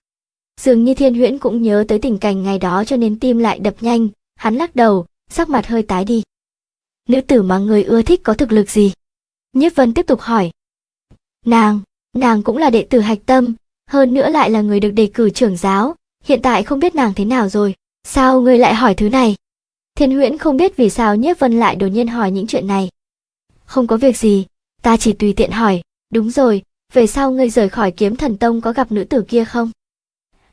Dường như thiên huyễn cũng nhớ tới tình cảnh ngày đó cho nên tim lại đập nhanh, hắn lắc đầu, sắc mặt hơi tái đi. Nữ tử mà người ưa thích có thực lực gì? Nhiếp Vân tiếp tục hỏi. Nàng, nàng cũng là đệ tử hạch tâm, hơn nữa lại là người được đề cử trưởng giáo, hiện tại không biết nàng thế nào rồi sao ngươi lại hỏi thứ này thiên huyễn không biết vì sao nhiếp vân lại đột nhiên hỏi những chuyện này không có việc gì ta chỉ tùy tiện hỏi đúng rồi về sau ngươi rời khỏi kiếm thần tông có gặp nữ tử kia không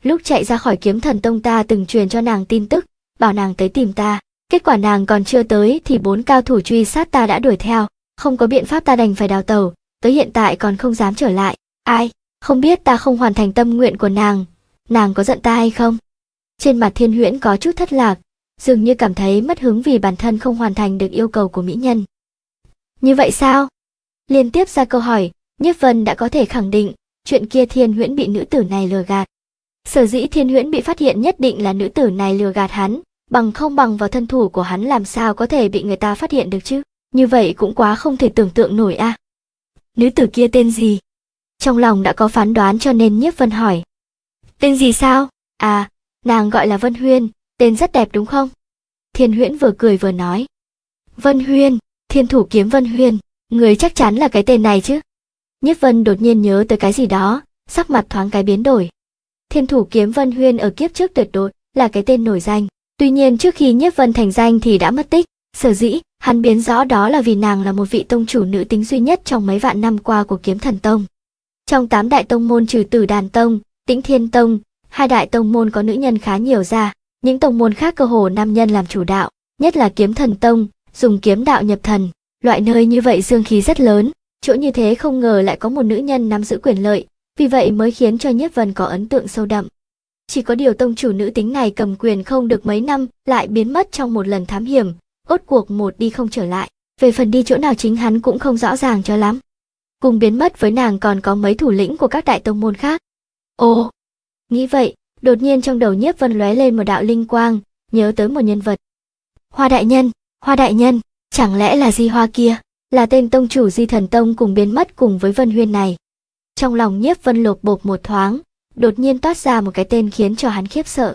lúc chạy ra khỏi kiếm thần tông ta từng truyền cho nàng tin tức bảo nàng tới tìm ta kết quả nàng còn chưa tới thì bốn cao thủ truy sát ta đã đuổi theo không có biện pháp ta đành phải đào tẩu tới hiện tại còn không dám trở lại ai không biết ta không hoàn thành tâm nguyện của nàng nàng có giận ta hay không? Trên mặt thiên huyễn có chút thất lạc, dường như cảm thấy mất hứng vì bản thân không hoàn thành được yêu cầu của mỹ nhân. Như vậy sao? Liên tiếp ra câu hỏi, Nhất Vân đã có thể khẳng định, chuyện kia thiên huyễn bị nữ tử này lừa gạt. Sở dĩ thiên huyễn bị phát hiện nhất định là nữ tử này lừa gạt hắn, bằng không bằng vào thân thủ của hắn làm sao có thể bị người ta phát hiện được chứ? Như vậy cũng quá không thể tưởng tượng nổi a. À. Nữ tử kia tên gì? Trong lòng đã có phán đoán cho nên Nhiếp Vân hỏi. Tên gì sao? À, nàng gọi là Vân Huyên, tên rất đẹp đúng không? Thiên Huyễn vừa cười vừa nói. Vân Huyên, thiên thủ kiếm Vân Huyên, người chắc chắn là cái tên này chứ. Nhất Vân đột nhiên nhớ tới cái gì đó, sắc mặt thoáng cái biến đổi. Thiên thủ kiếm Vân Huyên ở kiếp trước tuyệt đối là cái tên nổi danh. Tuy nhiên trước khi Nhất Vân thành danh thì đã mất tích, sở dĩ hắn biến rõ đó là vì nàng là một vị tông chủ nữ tính duy nhất trong mấy vạn năm qua của kiếm thần tông. Trong tám đại tông môn trừ tử đàn tông, Tĩnh Thiên Tông, hai đại tông môn có nữ nhân khá nhiều ra, những tông môn khác cơ hồ nam nhân làm chủ đạo, nhất là Kiếm Thần Tông, dùng kiếm đạo nhập thần, loại nơi như vậy dương khí rất lớn, chỗ như thế không ngờ lại có một nữ nhân nắm giữ quyền lợi, vì vậy mới khiến cho Nhất Vân có ấn tượng sâu đậm. Chỉ có điều tông chủ nữ tính này cầm quyền không được mấy năm, lại biến mất trong một lần thám hiểm, ốt cuộc một đi không trở lại, về phần đi chỗ nào chính hắn cũng không rõ ràng cho lắm. Cùng biến mất với nàng còn có mấy thủ lĩnh của các đại tông môn khác, Ồ! Nghĩ vậy, đột nhiên trong đầu nhiếp vân lóe lên một đạo linh quang, nhớ tới một nhân vật. Hoa đại nhân, hoa đại nhân, chẳng lẽ là di hoa kia, là tên tông chủ di thần tông cùng biến mất cùng với vân huyên này. Trong lòng nhiếp vân lột bột một thoáng, đột nhiên toát ra một cái tên khiến cho hắn khiếp sợ.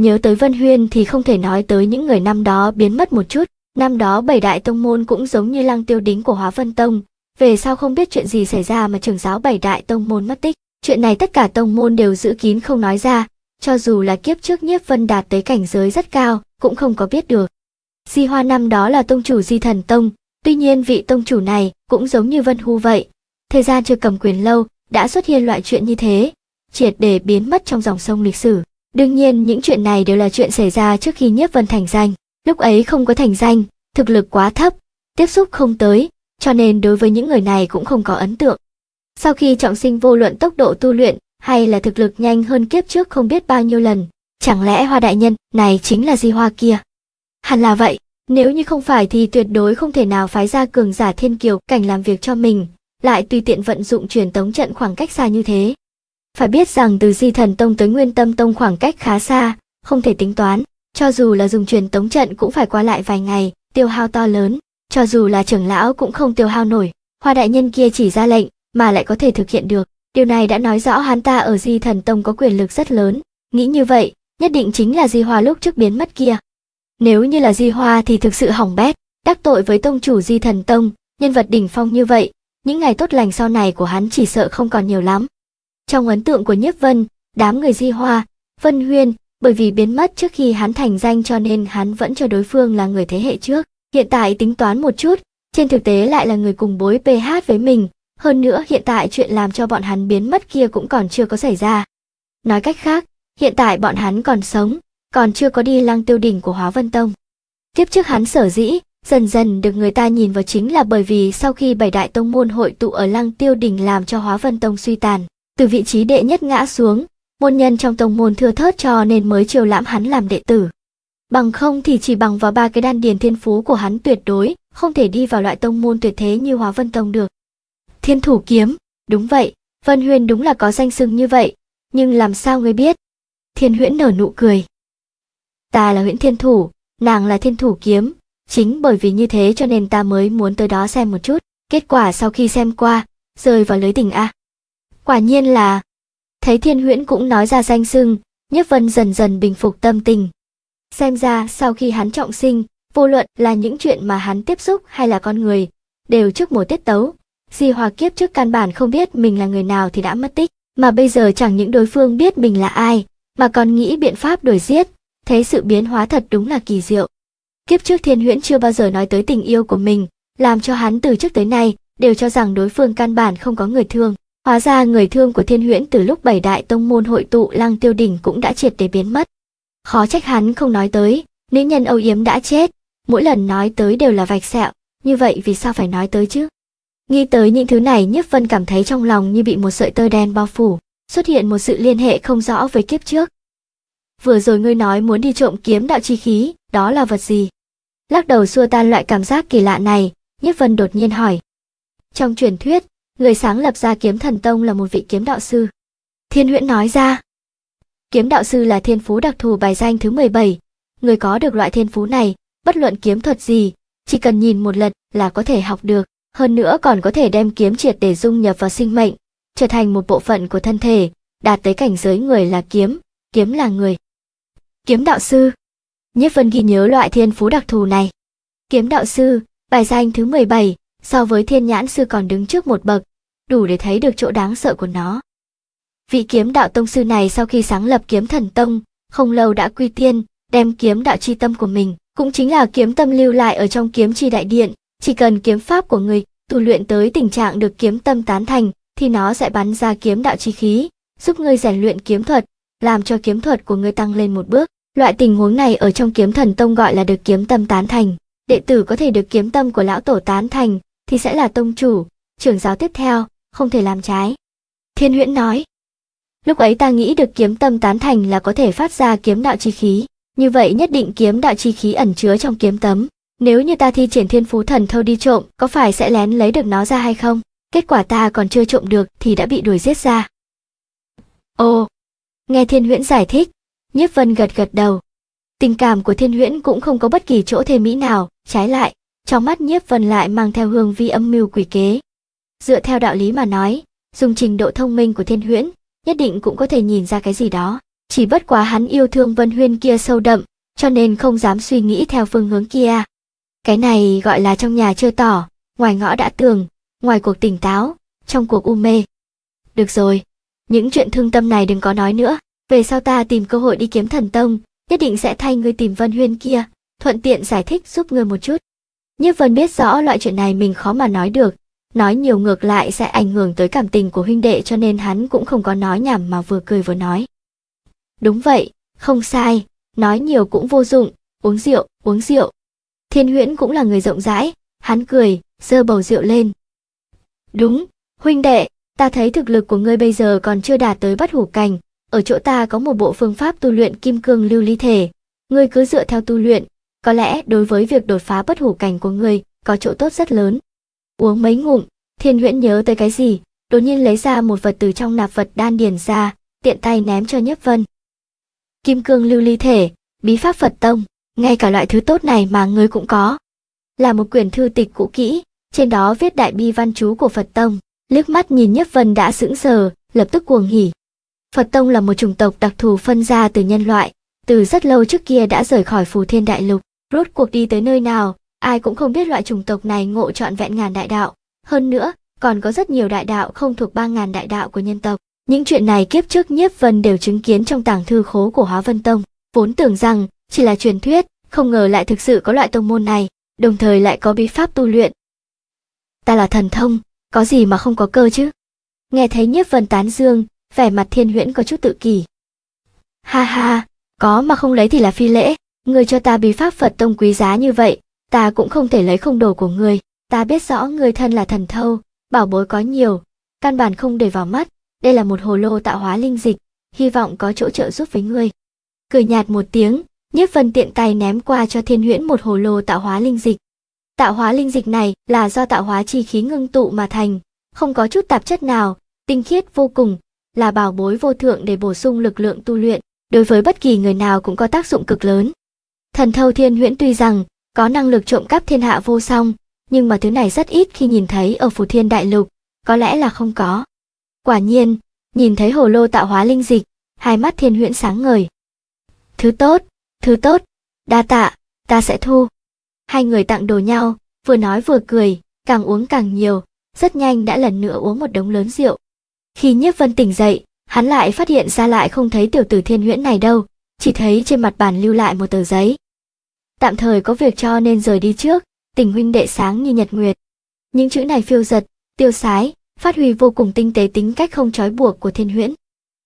Nhớ tới Vân Huyên thì không thể nói tới những người năm đó biến mất một chút, năm đó bảy đại tông môn cũng giống như lăng tiêu đính của Hóa Vân Tông, về sau không biết chuyện gì xảy ra mà trưởng giáo bảy đại tông môn mất tích. Chuyện này tất cả tông môn đều giữ kín không nói ra, cho dù là kiếp trước nhiếp vân đạt tới cảnh giới rất cao, cũng không có biết được. Di Hoa năm đó là tông chủ Di Thần Tông, tuy nhiên vị tông chủ này cũng giống như Vân Hu vậy. Thời gian chưa cầm quyền lâu, đã xuất hiện loại chuyện như thế, triệt để biến mất trong dòng sông lịch sử. Đương nhiên những chuyện này đều là chuyện xảy ra trước khi nhiếp vân thành danh. Lúc ấy không có thành danh, thực lực quá thấp, tiếp xúc không tới, cho nên đối với những người này cũng không có ấn tượng. Sau khi trọng sinh vô luận tốc độ tu luyện hay là thực lực nhanh hơn kiếp trước không biết bao nhiêu lần, chẳng lẽ hoa đại nhân này chính là di hoa kia? Hẳn là vậy, nếu như không phải thì tuyệt đối không thể nào phái ra cường giả thiên kiều cảnh làm việc cho mình, lại tùy tiện vận dụng truyền tống trận khoảng cách xa như thế. Phải biết rằng từ Di Thần Tông tới Nguyên Tâm Tông khoảng cách khá xa, không thể tính toán, cho dù là dùng truyền tống trận cũng phải qua lại vài ngày, tiêu hao to lớn, cho dù là trưởng lão cũng không tiêu hao nổi. Hoa đại nhân kia chỉ ra lệnh, mà lại có thể thực hiện được. Điều này đã nói rõ hắn ta ở Di Thần Tông có quyền lực rất lớn. Nghĩ như vậy, nhất định chính là Di Hoa lúc trước biến mất kia. Nếu như là Di Hoa thì thực sự hỏng bét, đắc tội với tông chủ Di Thần Tông, nhân vật đỉnh phong như vậy, những ngày tốt lành sau này của hắn chỉ sợ không còn nhiều lắm. Trong ấn tượng của Nhiếp Vân, đám người Di Hoa, Vân Huyên, bởi vì biến mất trước khi hắn thành danh cho nên hắn vẫn cho đối phương là người thế hệ trước. Hiện tại tính toán một chút, trên thực tế lại là người cùng bối PH với mình, hơn nữa hiện tại chuyện làm cho bọn hắn biến mất kia cũng còn chưa có xảy ra. Nói cách khác, hiện tại bọn hắn còn sống, còn chưa có đi lăng tiêu đỉnh của Hóa Vân Tông. Tiếp trước hắn sở dĩ, dần dần được người ta nhìn vào chính là bởi vì sau khi bảy đại tông môn hội tụ ở lăng tiêu đỉnh làm cho Hóa Vân Tông suy tàn, từ vị trí đệ nhất ngã xuống, môn nhân trong tông môn thưa thớt cho nên mới chiều lãm hắn làm đệ tử. Bằng không thì chỉ bằng vào ba cái đan điền thiên phú của hắn tuyệt đối, không thể đi vào loại tông môn tuyệt thế như Hóa Vân Tông được. Thiên thủ kiếm, đúng vậy, Vân Huyền đúng là có danh xưng như vậy, nhưng làm sao ngươi biết? Thiên Huyễn nở nụ cười. Ta là Huyễn Thiên thủ, nàng là Thiên thủ kiếm, chính bởi vì như thế cho nên ta mới muốn tới đó xem một chút, kết quả sau khi xem qua, rơi vào lưới tình a. Quả nhiên là thấy Thiên Huyễn cũng nói ra danh xưng, Nhất Vân dần dần bình phục tâm tình. Xem ra sau khi hắn trọng sinh, vô luận là những chuyện mà hắn tiếp xúc hay là con người, đều trước mùa tiết tấu, Di Hòa kiếp trước căn bản không biết mình là người nào thì đã mất tích, mà bây giờ chẳng những đối phương biết mình là ai, mà còn nghĩ biện pháp đuổi giết, thế sự biến hóa thật đúng là kỳ diệu. Kiếp trước Thiên Huyễn chưa bao giờ nói tới tình yêu của mình, làm cho hắn từ trước tới nay đều cho rằng đối phương căn bản không có người thương. Hóa ra người thương của Thiên Huyễn từ lúc bảy đại tông môn hội tụ Lăng Tiêu đỉnh cũng đã triệt để biến mất. Khó trách hắn không nói tới, nữ nhân Âu Yếm đã chết, mỗi lần nói tới đều là vạch sẹo, như vậy vì sao phải nói tới chứ? Nghĩ tới những thứ này Nhất Vân cảm thấy trong lòng như bị một sợi tơ đen bao phủ, xuất hiện một sự liên hệ không rõ với kiếp trước. Vừa rồi ngươi nói muốn đi trộm kiếm đạo chi khí, đó là vật gì? Lắc đầu xua tan loại cảm giác kỳ lạ này, Nhất Vân đột nhiên hỏi. Trong truyền thuyết, người sáng lập ra kiếm thần tông là một vị kiếm đạo sư. Thiên huyễn nói ra. Kiếm đạo sư là thiên phú đặc thù bài danh thứ 17. Người có được loại thiên phú này, bất luận kiếm thuật gì, chỉ cần nhìn một lần là có thể học được hơn nữa còn có thể đem kiếm triệt để dung nhập vào sinh mệnh, trở thành một bộ phận của thân thể, đạt tới cảnh giới người là kiếm, kiếm là người. Kiếm đạo sư. Nhất Vân ghi nhớ loại thiên phú đặc thù này. Kiếm đạo sư, bài danh thứ 17, so với thiên nhãn sư còn đứng trước một bậc, đủ để thấy được chỗ đáng sợ của nó. Vị kiếm đạo tông sư này sau khi sáng lập kiếm thần tông, không lâu đã quy tiên, đem kiếm đạo chi tâm của mình, cũng chính là kiếm tâm lưu lại ở trong kiếm chi đại điện, chỉ cần kiếm pháp của người tu luyện tới tình trạng được kiếm tâm tán thành thì nó sẽ bắn ra kiếm đạo chi khí, giúp ngươi rèn luyện kiếm thuật, làm cho kiếm thuật của ngươi tăng lên một bước. Loại tình huống này ở trong kiếm thần tông gọi là được kiếm tâm tán thành. Đệ tử có thể được kiếm tâm của lão tổ tán thành thì sẽ là tông chủ, trưởng giáo tiếp theo, không thể làm trái. Thiên huyễn nói, lúc ấy ta nghĩ được kiếm tâm tán thành là có thể phát ra kiếm đạo chi khí, như vậy nhất định kiếm đạo chi khí ẩn chứa trong kiếm tấm, nếu như ta thi triển thiên phú thần thâu đi trộm, có phải sẽ lén lấy được nó ra hay không? Kết quả ta còn chưa trộm được thì đã bị đuổi giết ra. Ồ, nghe Thiên Huyễn giải thích, Nhiếp Vân gật gật đầu. Tình cảm của Thiên Huyễn cũng không có bất kỳ chỗ thê mỹ nào, trái lại, trong mắt Nhiếp Vân lại mang theo hương vi âm mưu quỷ kế. Dựa theo đạo lý mà nói, dùng trình độ thông minh của Thiên Huyễn, nhất định cũng có thể nhìn ra cái gì đó. Chỉ bất quá hắn yêu thương Vân Huyên kia sâu đậm, cho nên không dám suy nghĩ theo phương hướng kia. Cái này gọi là trong nhà chưa tỏ, ngoài ngõ đã tường, ngoài cuộc tỉnh táo, trong cuộc u mê. Được rồi, những chuyện thương tâm này đừng có nói nữa, về sau ta tìm cơ hội đi kiếm thần tông, nhất định sẽ thay ngươi tìm Vân Huyên kia, thuận tiện giải thích giúp ngươi một chút. Nhiếp Vân biết rõ loại chuyện này mình khó mà nói được, nói nhiều ngược lại sẽ ảnh hưởng tới cảm tình của huynh đệ cho nên hắn cũng không có nói nhảm mà vừa cười vừa nói. Đúng vậy, không sai, nói nhiều cũng vô dụng, uống rượu, uống rượu. Thiên Huyễn cũng là người rộng rãi, hắn cười, giơ bầu rượu lên. Đúng, huynh đệ, ta thấy thực lực của ngươi bây giờ còn chưa đạt tới bất hủ cảnh, ở chỗ ta có một bộ phương pháp tu luyện kim cương lưu ly thể, ngươi cứ dựa theo tu luyện, có lẽ đối với việc đột phá bất hủ cảnh của ngươi có chỗ tốt rất lớn. Uống mấy ngụm, Thiên Huyễn nhớ tới cái gì, đột nhiên lấy ra một vật từ trong nạp vật đan điền ra, tiện tay ném cho Nhất Vân. Kim cương lưu ly thể, bí pháp Phật tông ngay cả loại thứ tốt này mà ngươi cũng có. Là một quyển thư tịch cũ kỹ, trên đó viết đại bi văn chú của Phật Tông, liếc mắt nhìn Nhất Vân đã sững sờ, lập tức cuồng hỉ. Phật Tông là một chủng tộc đặc thù phân ra từ nhân loại, từ rất lâu trước kia đã rời khỏi phù thiên đại lục, rốt cuộc đi tới nơi nào, ai cũng không biết loại chủng tộc này ngộ trọn vẹn ngàn đại đạo. Hơn nữa, còn có rất nhiều đại đạo không thuộc ba ngàn đại đạo của nhân tộc. Những chuyện này kiếp trước Nhiếp Vân đều chứng kiến trong tàng thư khố của Hóa Vân Tông, vốn tưởng rằng chỉ là truyền thuyết, không ngờ lại thực sự có loại tông môn này, đồng thời lại có bí pháp tu luyện. Ta là thần thông, có gì mà không có cơ chứ? Nghe thấy nhiếp vân tán dương, vẻ mặt thiên huyễn có chút tự kỷ. Ha ha, có mà không lấy thì là phi lễ, người cho ta bí pháp Phật tông quý giá như vậy, ta cũng không thể lấy không đồ của người. Ta biết rõ người thân là thần thâu, bảo bối có nhiều, căn bản không để vào mắt, đây là một hồ lô tạo hóa linh dịch, hy vọng có chỗ trợ giúp với ngươi. Cười nhạt một tiếng, Nhiếp Vân tiện tay ném qua cho Thiên Huyễn một hồ lô tạo hóa linh dịch. Tạo hóa linh dịch này là do tạo hóa chi khí ngưng tụ mà thành, không có chút tạp chất nào, tinh khiết vô cùng, là bảo bối vô thượng để bổ sung lực lượng tu luyện, đối với bất kỳ người nào cũng có tác dụng cực lớn. Thần thâu Thiên Huyễn tuy rằng có năng lực trộm cắp thiên hạ vô song, nhưng mà thứ này rất ít khi nhìn thấy ở Phù Thiên Đại Lục, có lẽ là không có. Quả nhiên, nhìn thấy hồ lô tạo hóa linh dịch, hai mắt Thiên Huyễn sáng ngời. Thứ tốt, Thứ tốt, đa tạ, ta sẽ thu. Hai người tặng đồ nhau, vừa nói vừa cười, càng uống càng nhiều, rất nhanh đã lần nữa uống một đống lớn rượu. Khi Nhiếp Vân tỉnh dậy, hắn lại phát hiện ra lại không thấy tiểu tử thiên nguyễn này đâu, chỉ thấy trên mặt bàn lưu lại một tờ giấy. Tạm thời có việc cho nên rời đi trước, tình huynh đệ sáng như nhật nguyệt. Những chữ này phiêu giật, tiêu sái, phát huy vô cùng tinh tế tính cách không trói buộc của thiên huyễn.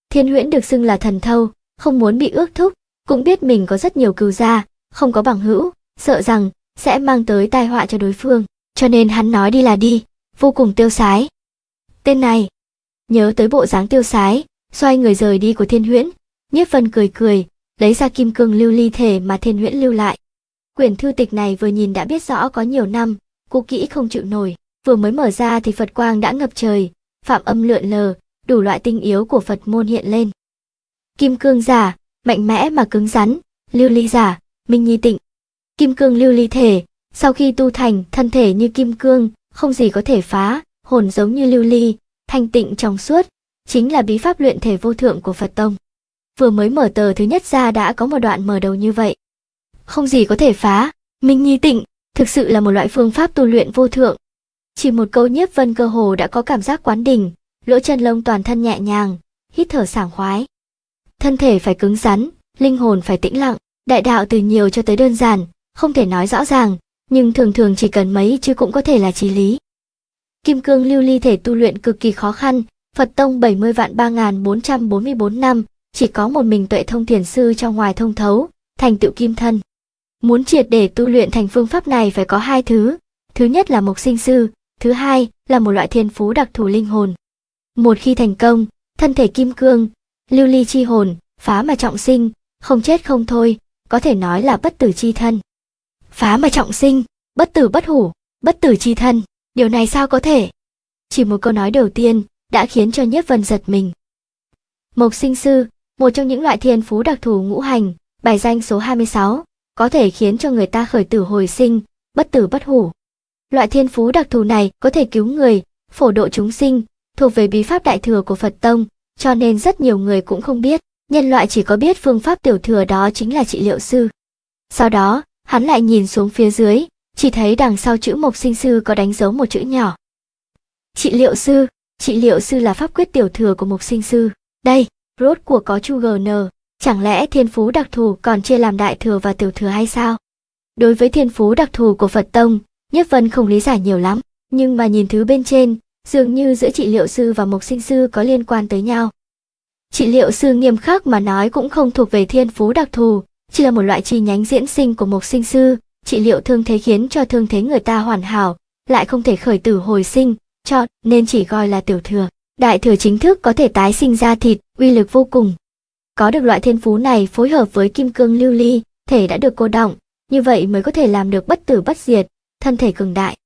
Thiên huyễn được xưng là thần thâu, không muốn bị ước thúc, cũng biết mình có rất nhiều cừu gia, không có bằng hữu, sợ rằng sẽ mang tới tai họa cho đối phương, cho nên hắn nói đi là đi, vô cùng tiêu sái. Tên này, nhớ tới bộ dáng tiêu sái, xoay người rời đi của Thiên Huyễn, Nhiếp phân cười cười, lấy ra kim cương lưu ly thể mà Thiên Huyễn lưu lại. Quyển thư tịch này vừa nhìn đã biết rõ có nhiều năm, cụ kỹ không chịu nổi, vừa mới mở ra thì Phật quang đã ngập trời, phạm âm lượn lờ, đủ loại tinh yếu của Phật môn hiện lên. Kim cương giả, mạnh mẽ mà cứng rắn, lưu ly giả, minh nhi tịnh. Kim cương lưu ly thể, sau khi tu thành thân thể như kim cương, không gì có thể phá, hồn giống như lưu ly, thanh tịnh trong suốt, chính là bí pháp luyện thể vô thượng của Phật Tông. Vừa mới mở tờ thứ nhất ra đã có một đoạn mở đầu như vậy. Không gì có thể phá, Minh Nhi Tịnh, thực sự là một loại phương pháp tu luyện vô thượng. Chỉ một câu nhiếp vân cơ hồ đã có cảm giác quán đỉnh, lỗ chân lông toàn thân nhẹ nhàng, hít thở sảng khoái thân thể phải cứng rắn, linh hồn phải tĩnh lặng. Đại đạo từ nhiều cho tới đơn giản, không thể nói rõ ràng, nhưng thường thường chỉ cần mấy chứ cũng có thể là trí lý. Kim cương lưu ly thể tu luyện cực kỳ khó khăn, Phật tông 70 vạn 3444 năm, chỉ có một mình tuệ thông thiền sư trong ngoài thông thấu, thành tựu kim thân. Muốn triệt để tu luyện thành phương pháp này phải có hai thứ, thứ nhất là mộc sinh sư, thứ hai là một loại thiên phú đặc thù linh hồn. Một khi thành công, thân thể kim cương, lưu ly chi hồn, phá mà trọng sinh, không chết không thôi, có thể nói là bất tử chi thân. Phá mà trọng sinh, bất tử bất hủ, bất tử chi thân, điều này sao có thể? Chỉ một câu nói đầu tiên đã khiến cho Nhiếp Vân giật mình. Mộc sinh sư, một trong những loại thiên phú đặc thù ngũ hành, bài danh số 26, có thể khiến cho người ta khởi tử hồi sinh, bất tử bất hủ. Loại thiên phú đặc thù này có thể cứu người, phổ độ chúng sinh, thuộc về bí pháp đại thừa của Phật Tông, cho nên rất nhiều người cũng không biết, nhân loại chỉ có biết phương pháp tiểu thừa đó chính là trị liệu sư. Sau đó, hắn lại nhìn xuống phía dưới, chỉ thấy đằng sau chữ mộc sinh sư có đánh dấu một chữ nhỏ. Trị liệu sư, trị liệu sư là pháp quyết tiểu thừa của mộc sinh sư. Đây, rốt của có chu GN, chẳng lẽ thiên phú đặc thù còn chia làm đại thừa và tiểu thừa hay sao? Đối với thiên phú đặc thù của Phật Tông, Nhất Vân không lý giải nhiều lắm, nhưng mà nhìn thứ bên trên, dường như giữa trị liệu sư và mục sinh sư có liên quan tới nhau. Trị liệu sư nghiêm khắc mà nói cũng không thuộc về thiên phú đặc thù, chỉ là một loại chi nhánh diễn sinh của mục sinh sư, trị liệu thương thế khiến cho thương thế người ta hoàn hảo, lại không thể khởi tử hồi sinh, cho nên chỉ gọi là tiểu thừa. Đại thừa chính thức có thể tái sinh ra thịt, uy lực vô cùng. Có được loại thiên phú này phối hợp với kim cương lưu ly, thể đã được cô động, như vậy mới có thể làm được bất tử bất diệt, thân thể cường đại.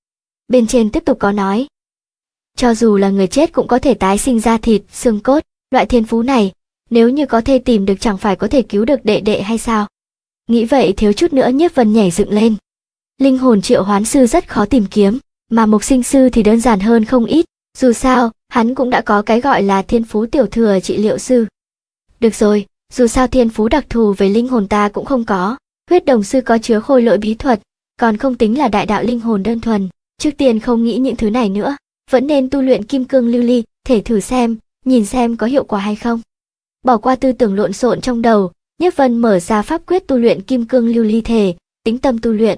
Bên trên tiếp tục có nói, cho dù là người chết cũng có thể tái sinh ra thịt, xương cốt, loại thiên phú này, nếu như có thể tìm được chẳng phải có thể cứu được đệ đệ hay sao? Nghĩ vậy thiếu chút nữa nhiếp vân nhảy dựng lên. Linh hồn triệu hoán sư rất khó tìm kiếm, mà mục sinh sư thì đơn giản hơn không ít, dù sao, hắn cũng đã có cái gọi là thiên phú tiểu thừa trị liệu sư. Được rồi, dù sao thiên phú đặc thù về linh hồn ta cũng không có, huyết đồng sư có chứa khôi lỗi bí thuật, còn không tính là đại đạo linh hồn đơn thuần, trước tiên không nghĩ những thứ này nữa vẫn nên tu luyện kim cương lưu ly, thể thử xem, nhìn xem có hiệu quả hay không. Bỏ qua tư tưởng lộn xộn trong đầu, Nhất Vân mở ra pháp quyết tu luyện kim cương lưu ly thể, tính tâm tu luyện.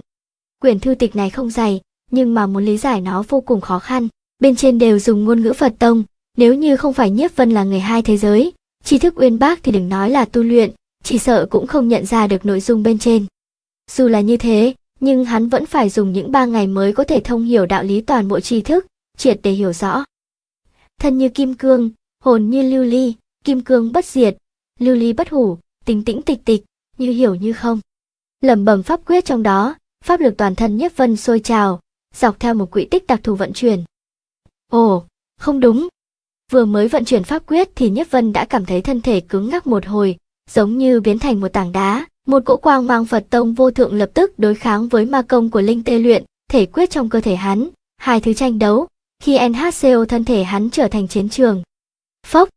Quyển thư tịch này không dày, nhưng mà muốn lý giải nó vô cùng khó khăn. Bên trên đều dùng ngôn ngữ Phật tông, nếu như không phải nhất Vân là người hai thế giới, tri thức uyên bác thì đừng nói là tu luyện, chỉ sợ cũng không nhận ra được nội dung bên trên. Dù là như thế, nhưng hắn vẫn phải dùng những ba ngày mới có thể thông hiểu đạo lý toàn bộ tri thức, triệt để hiểu rõ. Thân như kim cương, hồn như lưu ly, kim cương bất diệt, lưu ly bất hủ, tính tĩnh tịch tịch, như hiểu như không. Lẩm bẩm pháp quyết trong đó, pháp lực toàn thân nhất vân sôi trào, dọc theo một quỹ tích đặc thù vận chuyển. Ồ, không đúng. Vừa mới vận chuyển pháp quyết thì Nhất Vân đã cảm thấy thân thể cứng ngắc một hồi, giống như biến thành một tảng đá. Một cỗ quang mang Phật tông vô thượng lập tức đối kháng với ma công của linh tê luyện, thể quyết trong cơ thể hắn. Hai thứ tranh đấu, khi NHCO thân thể hắn trở thành chiến trường. Phốc!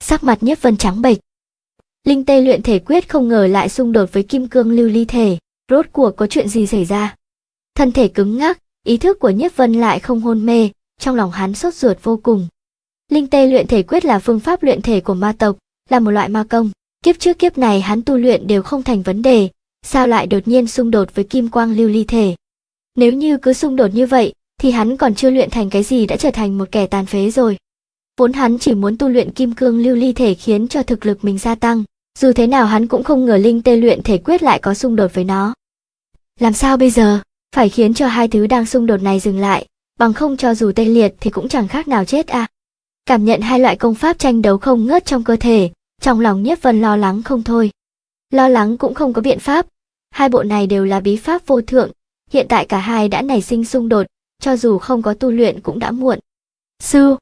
Sắc mặt nhiếp vân trắng bệch. Linh tê luyện thể quyết không ngờ lại xung đột với kim cương lưu ly thể, rốt cuộc có chuyện gì xảy ra. Thân thể cứng ngắc, ý thức của nhiếp vân lại không hôn mê, trong lòng hắn sốt ruột vô cùng. Linh tê luyện thể quyết là phương pháp luyện thể của ma tộc, là một loại ma công. Kiếp trước kiếp này hắn tu luyện đều không thành vấn đề, sao lại đột nhiên xung đột với kim quang lưu ly thể. Nếu như cứ xung đột như vậy, thì hắn còn chưa luyện thành cái gì đã trở thành một kẻ tàn phế rồi. Vốn hắn chỉ muốn tu luyện kim cương lưu ly thể khiến cho thực lực mình gia tăng, dù thế nào hắn cũng không ngờ linh tê luyện thể quyết lại có xung đột với nó. Làm sao bây giờ? Phải khiến cho hai thứ đang xung đột này dừng lại, bằng không cho dù tê liệt thì cũng chẳng khác nào chết à. Cảm nhận hai loại công pháp tranh đấu không ngớt trong cơ thể, trong lòng Nhiếp Vân lo lắng không thôi. Lo lắng cũng không có biện pháp, hai bộ này đều là bí pháp vô thượng, hiện tại cả hai đã nảy sinh xung đột, cho dù không có tu luyện cũng đã muộn. Sư,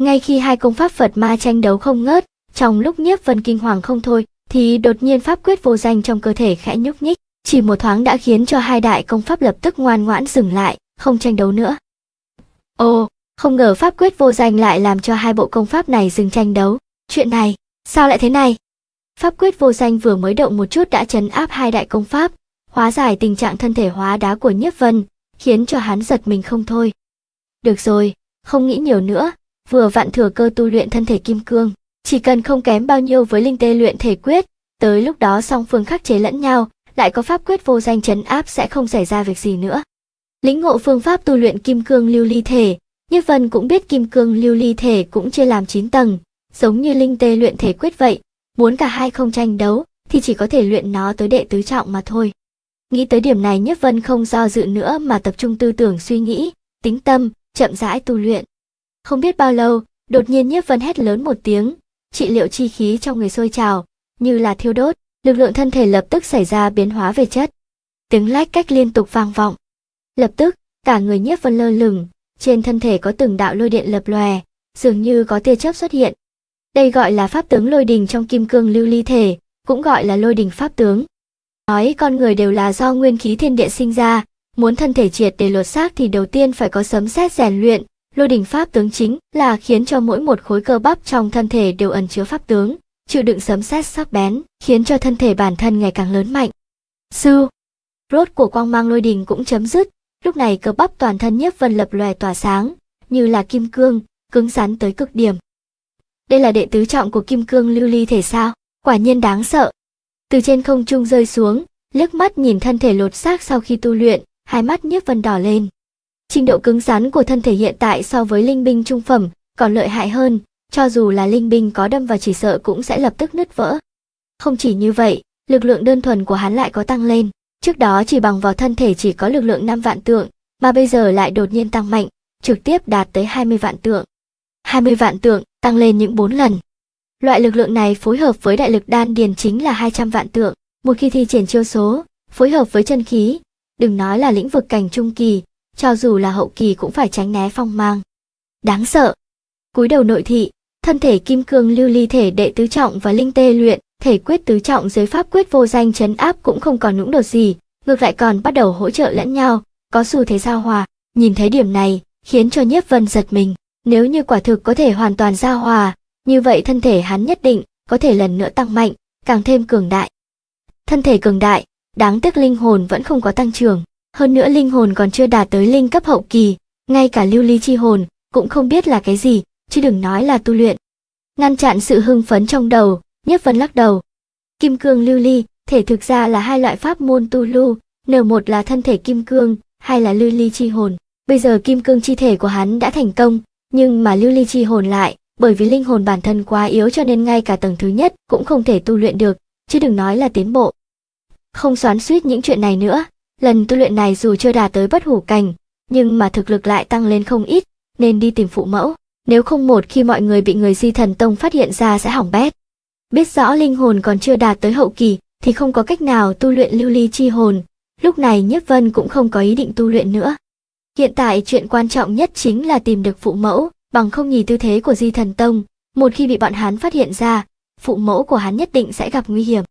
ngay khi hai công pháp Phật ma tranh đấu không ngớt, trong lúc nhiếp vân kinh hoàng không thôi, thì đột nhiên pháp quyết vô danh trong cơ thể khẽ nhúc nhích, chỉ một thoáng đã khiến cho hai đại công pháp lập tức ngoan ngoãn dừng lại, không tranh đấu nữa. Ồ, không ngờ pháp quyết vô danh lại làm cho hai bộ công pháp này dừng tranh đấu. Chuyện này, sao lại thế này? Pháp quyết vô danh vừa mới động một chút đã chấn áp hai đại công pháp, hóa giải tình trạng thân thể hóa đá của Nhiếp Vân, khiến cho hắn giật mình không thôi. Được rồi, không nghĩ nhiều nữa, vừa vặn thừa cơ tu luyện thân thể kim cương, chỉ cần không kém bao nhiêu với linh tê luyện thể quyết, tới lúc đó song phương khắc chế lẫn nhau, lại có pháp quyết vô danh chấn áp sẽ không xảy ra việc gì nữa. Lĩnh ngộ phương pháp tu luyện kim cương lưu ly thể, Nhất Vân cũng biết kim cương lưu ly thể cũng chia làm 9 tầng, giống như linh tê luyện thể quyết vậy, muốn cả hai không tranh đấu thì chỉ có thể luyện nó tới đệ tứ trọng mà thôi. Nghĩ tới điểm này Nhất Vân không do dự nữa mà tập trung tư tưởng suy nghĩ, tính tâm, chậm rãi tu luyện. Không biết bao lâu, đột nhiên Nhất Vân hét lớn một tiếng, trị liệu chi khí trong người sôi trào, như là thiêu đốt, lực lượng thân thể lập tức xảy ra biến hóa về chất. Tiếng lách cách liên tục vang vọng. Lập tức, cả người Nhất Vân lơ lửng, trên thân thể có từng đạo lôi điện lập lòe, dường như có tia chớp xuất hiện. Đây gọi là pháp tướng lôi đình trong kim cương lưu ly thể, cũng gọi là lôi đình pháp tướng nói con người đều là do nguyên khí thiên địa sinh ra, muốn thân thể triệt để lột xác thì đầu tiên phải có sấm xét rèn luyện, lôi đỉnh pháp tướng chính là khiến cho mỗi một khối cơ bắp trong thân thể đều ẩn chứa pháp tướng, chịu đựng sấm xét sắc bén, khiến cho thân thể bản thân ngày càng lớn mạnh. Sư, rốt của quang mang lôi đình cũng chấm dứt, lúc này cơ bắp toàn thân nhiếp vân lập lòe tỏa sáng, như là kim cương, cứng rắn tới cực điểm. Đây là đệ tứ trọng của kim cương lưu ly thể sao, quả nhiên đáng sợ, từ trên không trung rơi xuống, liếc mắt nhìn thân thể lột xác sau khi tu luyện, hai mắt nhiếp vân đỏ lên. Trình độ cứng rắn của thân thể hiện tại so với linh binh trung phẩm còn lợi hại hơn, cho dù là linh binh có đâm vào chỉ sợ cũng sẽ lập tức nứt vỡ. Không chỉ như vậy, lực lượng đơn thuần của hắn lại có tăng lên, trước đó chỉ bằng vào thân thể chỉ có lực lượng 5 vạn tượng, mà bây giờ lại đột nhiên tăng mạnh, trực tiếp đạt tới 20 vạn tượng. 20 vạn tượng, tăng lên những 4 lần. Loại lực lượng này phối hợp với đại lực đan điền chính là 200 vạn tượng, một khi thi triển chiêu số, phối hợp với chân khí, đừng nói là lĩnh vực cảnh trung kỳ, cho dù là hậu kỳ cũng phải tránh né phong mang. Đáng sợ. Cúi đầu nội thị, thân thể kim cương lưu ly thể đệ tứ trọng và linh tê luyện, thể quyết tứ trọng dưới pháp quyết vô danh chấn áp cũng không còn nũng đột gì, ngược lại còn bắt đầu hỗ trợ lẫn nhau, có xu thế giao hòa. Nhìn thấy điểm này, khiến cho Nhiếp Vân giật mình, nếu như quả thực có thể hoàn toàn giao hòa, như vậy thân thể hắn nhất định có thể lần nữa tăng mạnh, càng thêm cường đại. Thân thể cường đại, đáng tiếc linh hồn vẫn không có tăng trưởng, hơn nữa linh hồn còn chưa đạt tới linh cấp hậu kỳ, ngay cả lưu ly chi hồn cũng không biết là cái gì, chứ đừng nói là tu luyện. Ngăn chặn sự hưng phấn trong đầu, Nhất Vân lắc đầu. Kim cương lưu ly, thể thực ra là hai loại pháp môn tu lưu, n một là thân thể kim cương, hay là lưu ly chi hồn. Bây giờ kim cương chi thể của hắn đã thành công, nhưng mà lưu ly chi hồn lại bởi vì linh hồn bản thân quá yếu cho nên ngay cả tầng thứ nhất cũng không thể tu luyện được, chứ đừng nói là tiến bộ. Không xoắn suýt những chuyện này nữa, lần tu luyện này dù chưa đạt tới bất hủ cảnh, nhưng mà thực lực lại tăng lên không ít, nên đi tìm phụ mẫu, nếu không một khi mọi người bị người di thần tông phát hiện ra sẽ hỏng bét. Biết rõ linh hồn còn chưa đạt tới hậu kỳ thì không có cách nào tu luyện lưu ly chi hồn, lúc này nhất Vân cũng không có ý định tu luyện nữa. Hiện tại chuyện quan trọng nhất chính là tìm được phụ mẫu, bằng không nhìn tư thế của Di Thần Tông, một khi bị bọn hắn phát hiện ra, phụ mẫu của hắn nhất định sẽ gặp nguy hiểm.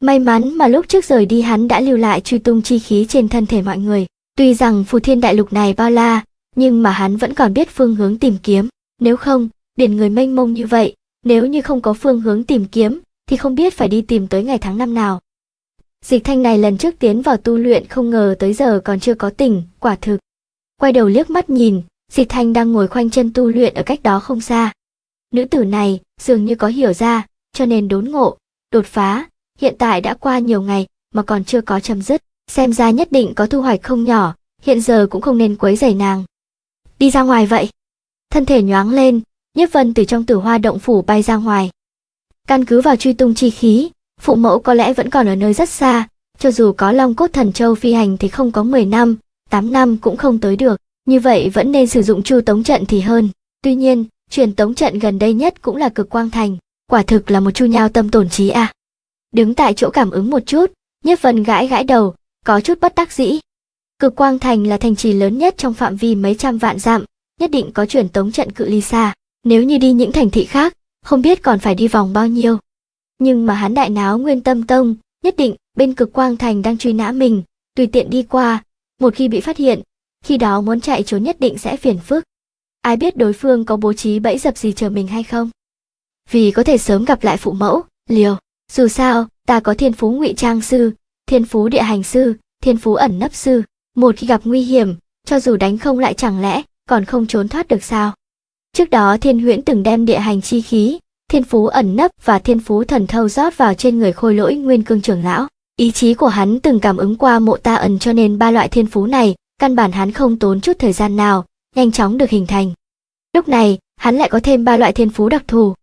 May mắn mà lúc trước rời đi hắn đã lưu lại truy tung chi khí trên thân thể mọi người. Tuy rằng phù thiên đại lục này bao la, nhưng mà hắn vẫn còn biết phương hướng tìm kiếm. Nếu không, biển người mênh mông như vậy, nếu như không có phương hướng tìm kiếm, thì không biết phải đi tìm tới ngày tháng năm nào. Dịch thanh này lần trước tiến vào tu luyện không ngờ tới giờ còn chưa có tỉnh, quả thực. Quay đầu liếc mắt nhìn, Dịch Thanh đang ngồi khoanh chân tu luyện ở cách đó không xa. Nữ tử này dường như có hiểu ra, cho nên đốn ngộ, đột phá, hiện tại đã qua nhiều ngày mà còn chưa có chấm dứt, xem ra nhất định có thu hoạch không nhỏ, hiện giờ cũng không nên quấy rầy nàng. Đi ra ngoài vậy. Thân thể nhoáng lên, Nhất Vân từ trong Tử Hoa động phủ bay ra ngoài. Căn cứ vào truy tung chi khí, phụ mẫu có lẽ vẫn còn ở nơi rất xa, cho dù có Long cốt thần châu phi hành thì không có 10 năm, 8 năm cũng không tới được. Như vậy vẫn nên sử dụng chu tống trận thì hơn. Tuy nhiên, truyền tống trận gần đây nhất cũng là cực quang thành, quả thực là một chu nhao tâm tổn trí à. Đứng tại chỗ cảm ứng một chút, Nhất Vân gãi gãi đầu, có chút bất đắc dĩ. Cực quang thành là thành trì lớn nhất trong phạm vi mấy trăm vạn dặm, nhất định có truyền tống trận cự ly xa, nếu như đi những thành thị khác, không biết còn phải đi vòng bao nhiêu. Nhưng mà hắn đại náo nguyên tâm tông, nhất định bên cực quang thành đang truy nã mình, tùy tiện đi qua, một khi bị phát hiện, khi đó muốn chạy trốn nhất định sẽ phiền phức. Ai biết đối phương có bố trí bẫy dập gì chờ mình hay không? Vì có thể sớm gặp lại phụ mẫu, liều. Dù sao, ta có thiên phú ngụy trang sư, thiên phú địa hành sư, thiên phú ẩn nấp sư. Một khi gặp nguy hiểm, cho dù đánh không lại chẳng lẽ còn không trốn thoát được sao? Trước đó thiên huyễn từng đem địa hành chi khí, thiên phú ẩn nấp và thiên phú thần thâu rót vào trên người khôi lỗi nguyên cương trưởng lão. Ý chí của hắn từng cảm ứng qua mộ ta ẩn cho nên ba loại thiên phú này căn bản hắn không tốn chút thời gian nào, nhanh chóng được hình thành. Lúc này, hắn lại có thêm ba loại thiên phú đặc thù.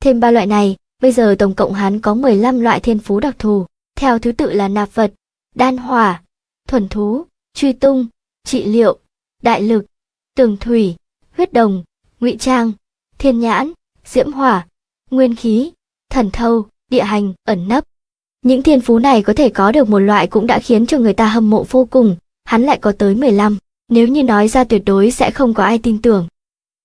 Thêm ba loại này, bây giờ tổng cộng hắn có 15 loại thiên phú đặc thù, theo thứ tự là nạp vật, đan hỏa, thuần thú, truy tung, trị liệu, đại lực, tường thủy, huyết đồng, ngụy trang, thiên nhãn, diễm hỏa, nguyên khí, thần thâu, địa hành, ẩn nấp. Những thiên phú này có thể có được một loại cũng đã khiến cho người ta hâm mộ vô cùng, hắn lại có tới 15. Nếu như nói ra tuyệt đối sẽ không có ai tin tưởng.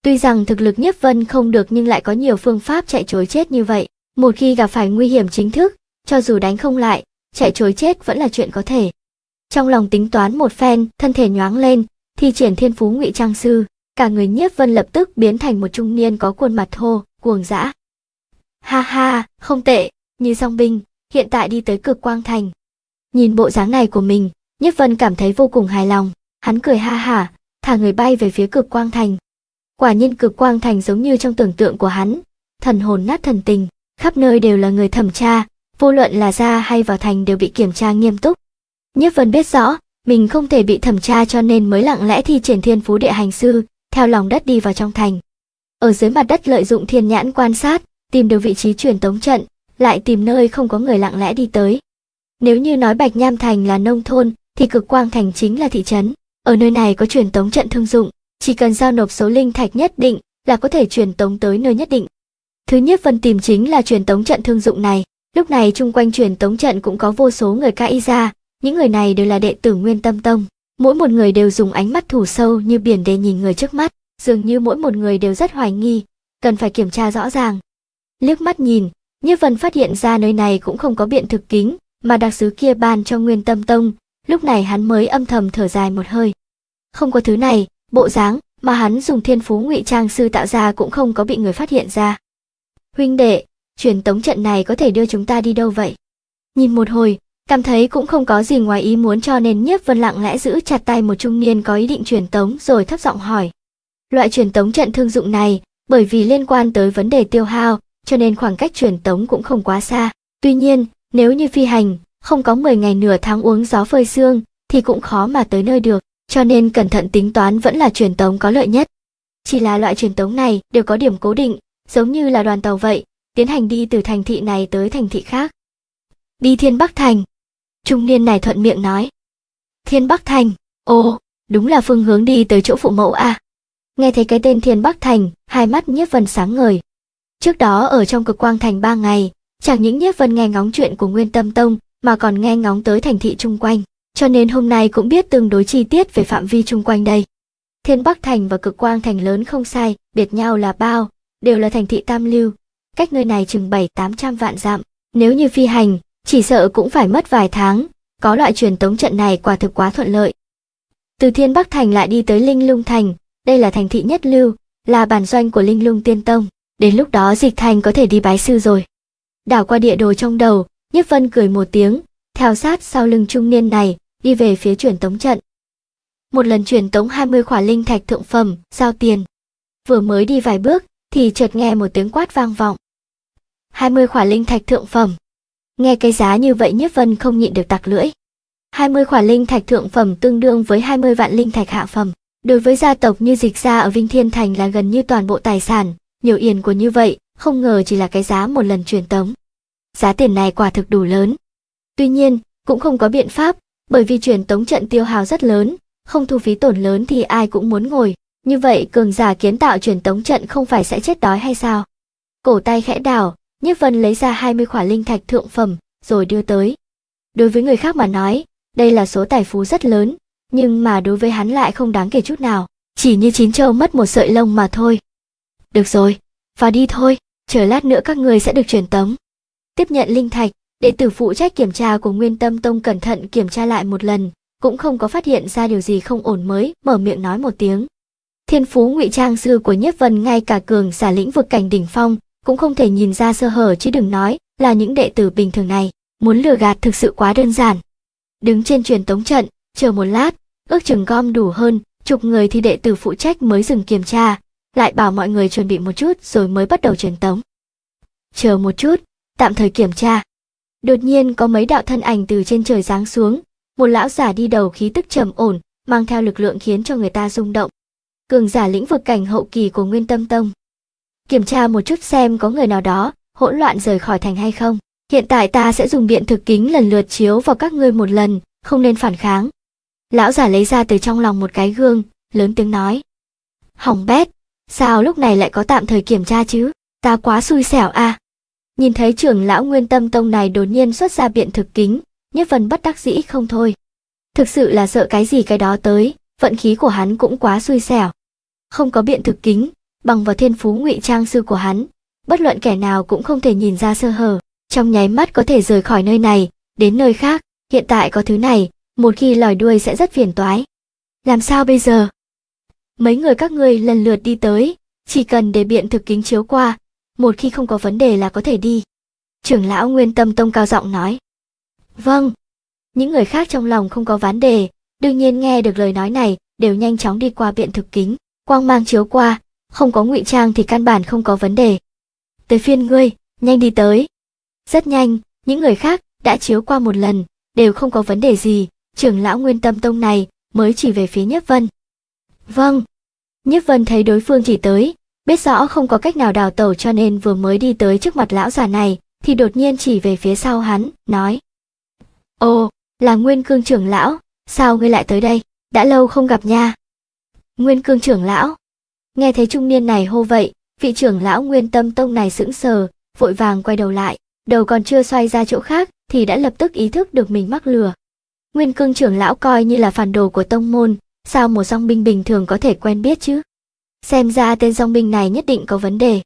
Tuy rằng thực lực nhiếp vân không được nhưng lại có nhiều phương pháp chạy chối chết như vậy. Một khi gặp phải nguy hiểm chính thức, cho dù đánh không lại, chạy chối chết vẫn là chuyện có thể. Trong lòng tính toán một phen, thân thể nhoáng lên, thi triển thiên phú ngụy trang sư, cả người nhiếp vân lập tức biến thành một trung niên có khuôn mặt thô, cuồng dã. Ha ha, không tệ, như song binh, hiện tại đi tới cực quang thành. Nhìn bộ dáng này của mình, Nhất Vân cảm thấy vô cùng hài lòng, hắn cười ha hả, thả người bay về phía cực quang thành. Quả nhiên cực quang thành giống như trong tưởng tượng của hắn, thần hồn nát thần tình, khắp nơi đều là người thẩm tra, vô luận là ra hay vào thành đều bị kiểm tra nghiêm túc. Nhất Vân biết rõ, mình không thể bị thẩm tra cho nên mới lặng lẽ thi triển thiên phú địa hành sư, theo lòng đất đi vào trong thành. Ở dưới mặt đất lợi dụng thiên nhãn quan sát, tìm được vị trí truyền tống trận, lại tìm nơi không có người lặng lẽ đi tới. Nếu như nói Bạch Nham Thành là nông thôn, thì cực quang thành chính là thị trấn. Ở nơi này có truyền tống trận thương dụng, chỉ cần giao nộp số linh thạch nhất định là có thể truyền tống tới nơi nhất định. Thứ nhất phần tìm chính là truyền tống trận thương dụng này. Lúc này chung quanh truyền tống trận cũng có vô số người ca y ra, những người này đều là đệ tử Nguyên Tâm Tông. Mỗi một người đều dùng ánh mắt thủ sâu như biển để nhìn người trước mắt, dường như mỗi một người đều rất hoài nghi, cần phải kiểm tra rõ ràng. Liếc mắt nhìn, như Vân phát hiện ra nơi này cũng không có biện thực kính, mà đặc sứ kia ban cho Nguyên Tâm Tông lúc này hắn mới âm thầm thở dài một hơi. Không có thứ này, bộ dáng mà hắn dùng thiên phú ngụy trang sư tạo ra cũng không có bị người phát hiện ra. Huynh đệ, truyền tống trận này có thể đưa chúng ta đi đâu vậy? Nhìn một hồi, cảm thấy cũng không có gì ngoài ý muốn cho nên nhiếp vân lặng lẽ giữ chặt tay một trung niên có ý định truyền tống rồi thấp giọng hỏi. Loại truyền tống trận thương dụng này, bởi vì liên quan tới vấn đề tiêu hao, cho nên khoảng cách truyền tống cũng không quá xa. Tuy nhiên, nếu như phi hành, không có 10 ngày nửa tháng uống gió phơi xương thì cũng khó mà tới nơi được, cho nên cẩn thận tính toán vẫn là truyền tống có lợi nhất. Chỉ là loại truyền tống này đều có điểm cố định, giống như là đoàn tàu vậy, tiến hành đi từ thành thị này tới thành thị khác. Đi Thiên Bắc Thành. Trung niên này thuận miệng nói. Thiên Bắc Thành, ồ, đúng là phương hướng đi tới chỗ phụ mẫu à. Nghe thấy cái tên Thiên Bắc Thành, hai mắt nhiếp vân sáng ngời. Trước đó ở trong cực quang thành ba ngày, chẳng những nhiếp vân nghe ngóng chuyện của Nguyên Tâm Tông mà còn nghe ngóng tới thành thị chung quanh, cho nên hôm nay cũng biết tương đối chi tiết về phạm vi chung quanh đây. Thiên Bắc Thành và Cực Quang Thành lớn không sai, biệt nhau là bao, đều là thành thị tam lưu, cách nơi này chừng 7-800 vạn dặm, nếu như phi hành, chỉ sợ cũng phải mất vài tháng, có loại truyền tống trận này quả thực quá thuận lợi. Từ Thiên Bắc Thành lại đi tới Linh Lung Thành, đây là thành thị nhất lưu, là bản doanh của Linh Lung Tiên Tông, đến lúc đó Dịch Thành có thể đi bái sư rồi. Đảo qua địa đồ trong đầu, Nhất Vân cười một tiếng, theo sát sau lưng trung niên này, đi về phía truyền tống trận. Một lần truyền tống 20 khỏa linh thạch thượng phẩm, giao tiền. Vừa mới đi vài bước, thì chợt nghe một tiếng quát vang vọng. 20 khỏa linh thạch thượng phẩm. Nghe cái giá như vậy Nhất Vân không nhịn được tặc lưỡi. 20 khỏa linh thạch thượng phẩm tương đương với 20 vạn linh thạch hạ phẩm. Đối với gia tộc như dịch gia ở Vinh Thiên Thành là gần như toàn bộ tài sản, nhiều yền của như vậy, không ngờ chỉ là cái giá một lần truyền tống giá tiền này quả thực đủ lớn. Tuy nhiên, cũng không có biện pháp, bởi vì truyền tống trận tiêu hào rất lớn, không thu phí tổn lớn thì ai cũng muốn ngồi. Như vậy cường giả kiến tạo truyền tống trận không phải sẽ chết đói hay sao? Cổ tay khẽ đảo, Nhiếp Vân lấy ra 20 khỏa linh thạch thượng phẩm, rồi đưa tới. Đối với người khác mà nói, đây là số tài phú rất lớn, nhưng mà đối với hắn lại không đáng kể chút nào, chỉ như chín châu mất một sợi lông mà thôi. Được rồi, vào đi thôi, chờ lát nữa các người sẽ được truyền tống. Tiếp nhận linh thạch, đệ tử phụ trách kiểm tra của Nguyên Tâm Tông cẩn thận kiểm tra lại một lần, cũng không có phát hiện ra điều gì không ổn mới, mở miệng nói một tiếng. Thiên phú ngụy trang sư của Nhiếp Vân ngay cả cường giả lĩnh vực cảnh đỉnh phong, cũng không thể nhìn ra sơ hở chứ đừng nói là những đệ tử bình thường này, muốn lừa gạt thực sự quá đơn giản. Đứng trên truyền tống trận, chờ một lát, ước chừng gom đủ hơn, chục người thì đệ tử phụ trách mới dừng kiểm tra, lại bảo mọi người chuẩn bị một chút rồi mới bắt đầu truyền tống. Chờ một chút, tạm thời kiểm tra. Đột nhiên có mấy đạo thân ảnh từ trên trời giáng xuống, một lão giả đi đầu khí tức trầm ổn, mang theo lực lượng khiến cho người ta rung động. Cường giả lĩnh vực cảnh hậu kỳ của Nguyên Tâm Tông. Kiểm tra một chút xem có người nào đó hỗn loạn rời khỏi thành hay không. Hiện tại ta sẽ dùng biện thực kính lần lượt chiếu vào các ngươi một lần, không nên phản kháng. Lão giả lấy ra từ trong lòng một cái gương, lớn tiếng nói. Hỏng bét, sao lúc này lại có tạm thời kiểm tra chứ? Ta quá xui xẻo à. Nhìn thấy trưởng lão Nguyên Tâm Tông này đột nhiên xuất ra biện thực kính, Nhất phần bất đắc dĩ không thôi. Thực sự là sợ cái gì cái đó tới, vận khí của hắn cũng quá xui xẻo. Không có biện thực kính, bằng vào thiên phú ngụy trang sư của hắn, bất luận kẻ nào cũng không thể nhìn ra sơ hở, trong nháy mắt có thể rời khỏi nơi này, đến nơi khác, hiện tại có thứ này, một khi lòi đuôi sẽ rất phiền toái. Làm sao bây giờ? Mấy người các ngươi lần lượt đi tới, chỉ cần để biện thực kính chiếu qua, một khi không có vấn đề là có thể đi trưởng lão nguyên tâm tông cao giọng nói vâng những người khác trong lòng không có vấn đề đương nhiên nghe được lời nói này đều nhanh chóng đi qua biện thực kính quang mang chiếu qua không có ngụy trang thì căn bản không có vấn đề tới phiên ngươi nhanh đi tới rất nhanh những người khác đã chiếu qua một lần đều không có vấn đề gì trưởng lão nguyên tâm tông này mới chỉ về phía nhất vân vâng nhất vân thấy đối phương chỉ tới biết rõ không có cách nào đào tẩu cho nên vừa mới đi tới trước mặt lão già này, thì đột nhiên chỉ về phía sau hắn, nói. Ồ, là Nguyên Cương trưởng lão, sao ngươi lại tới đây, đã lâu không gặp nha. Nguyên Cương trưởng lão, nghe thấy trung niên này hô vậy, vị trưởng lão Nguyên Tâm Tông này sững sờ, vội vàng quay đầu lại, đầu còn chưa xoay ra chỗ khác thì đã lập tức ý thức được mình mắc lừa. Nguyên Cương trưởng lão coi như là phản đồ của tông môn, sao một song binh bình thường có thể quen biết chứ? Xem ra tên song binh này nhất định có vấn đề.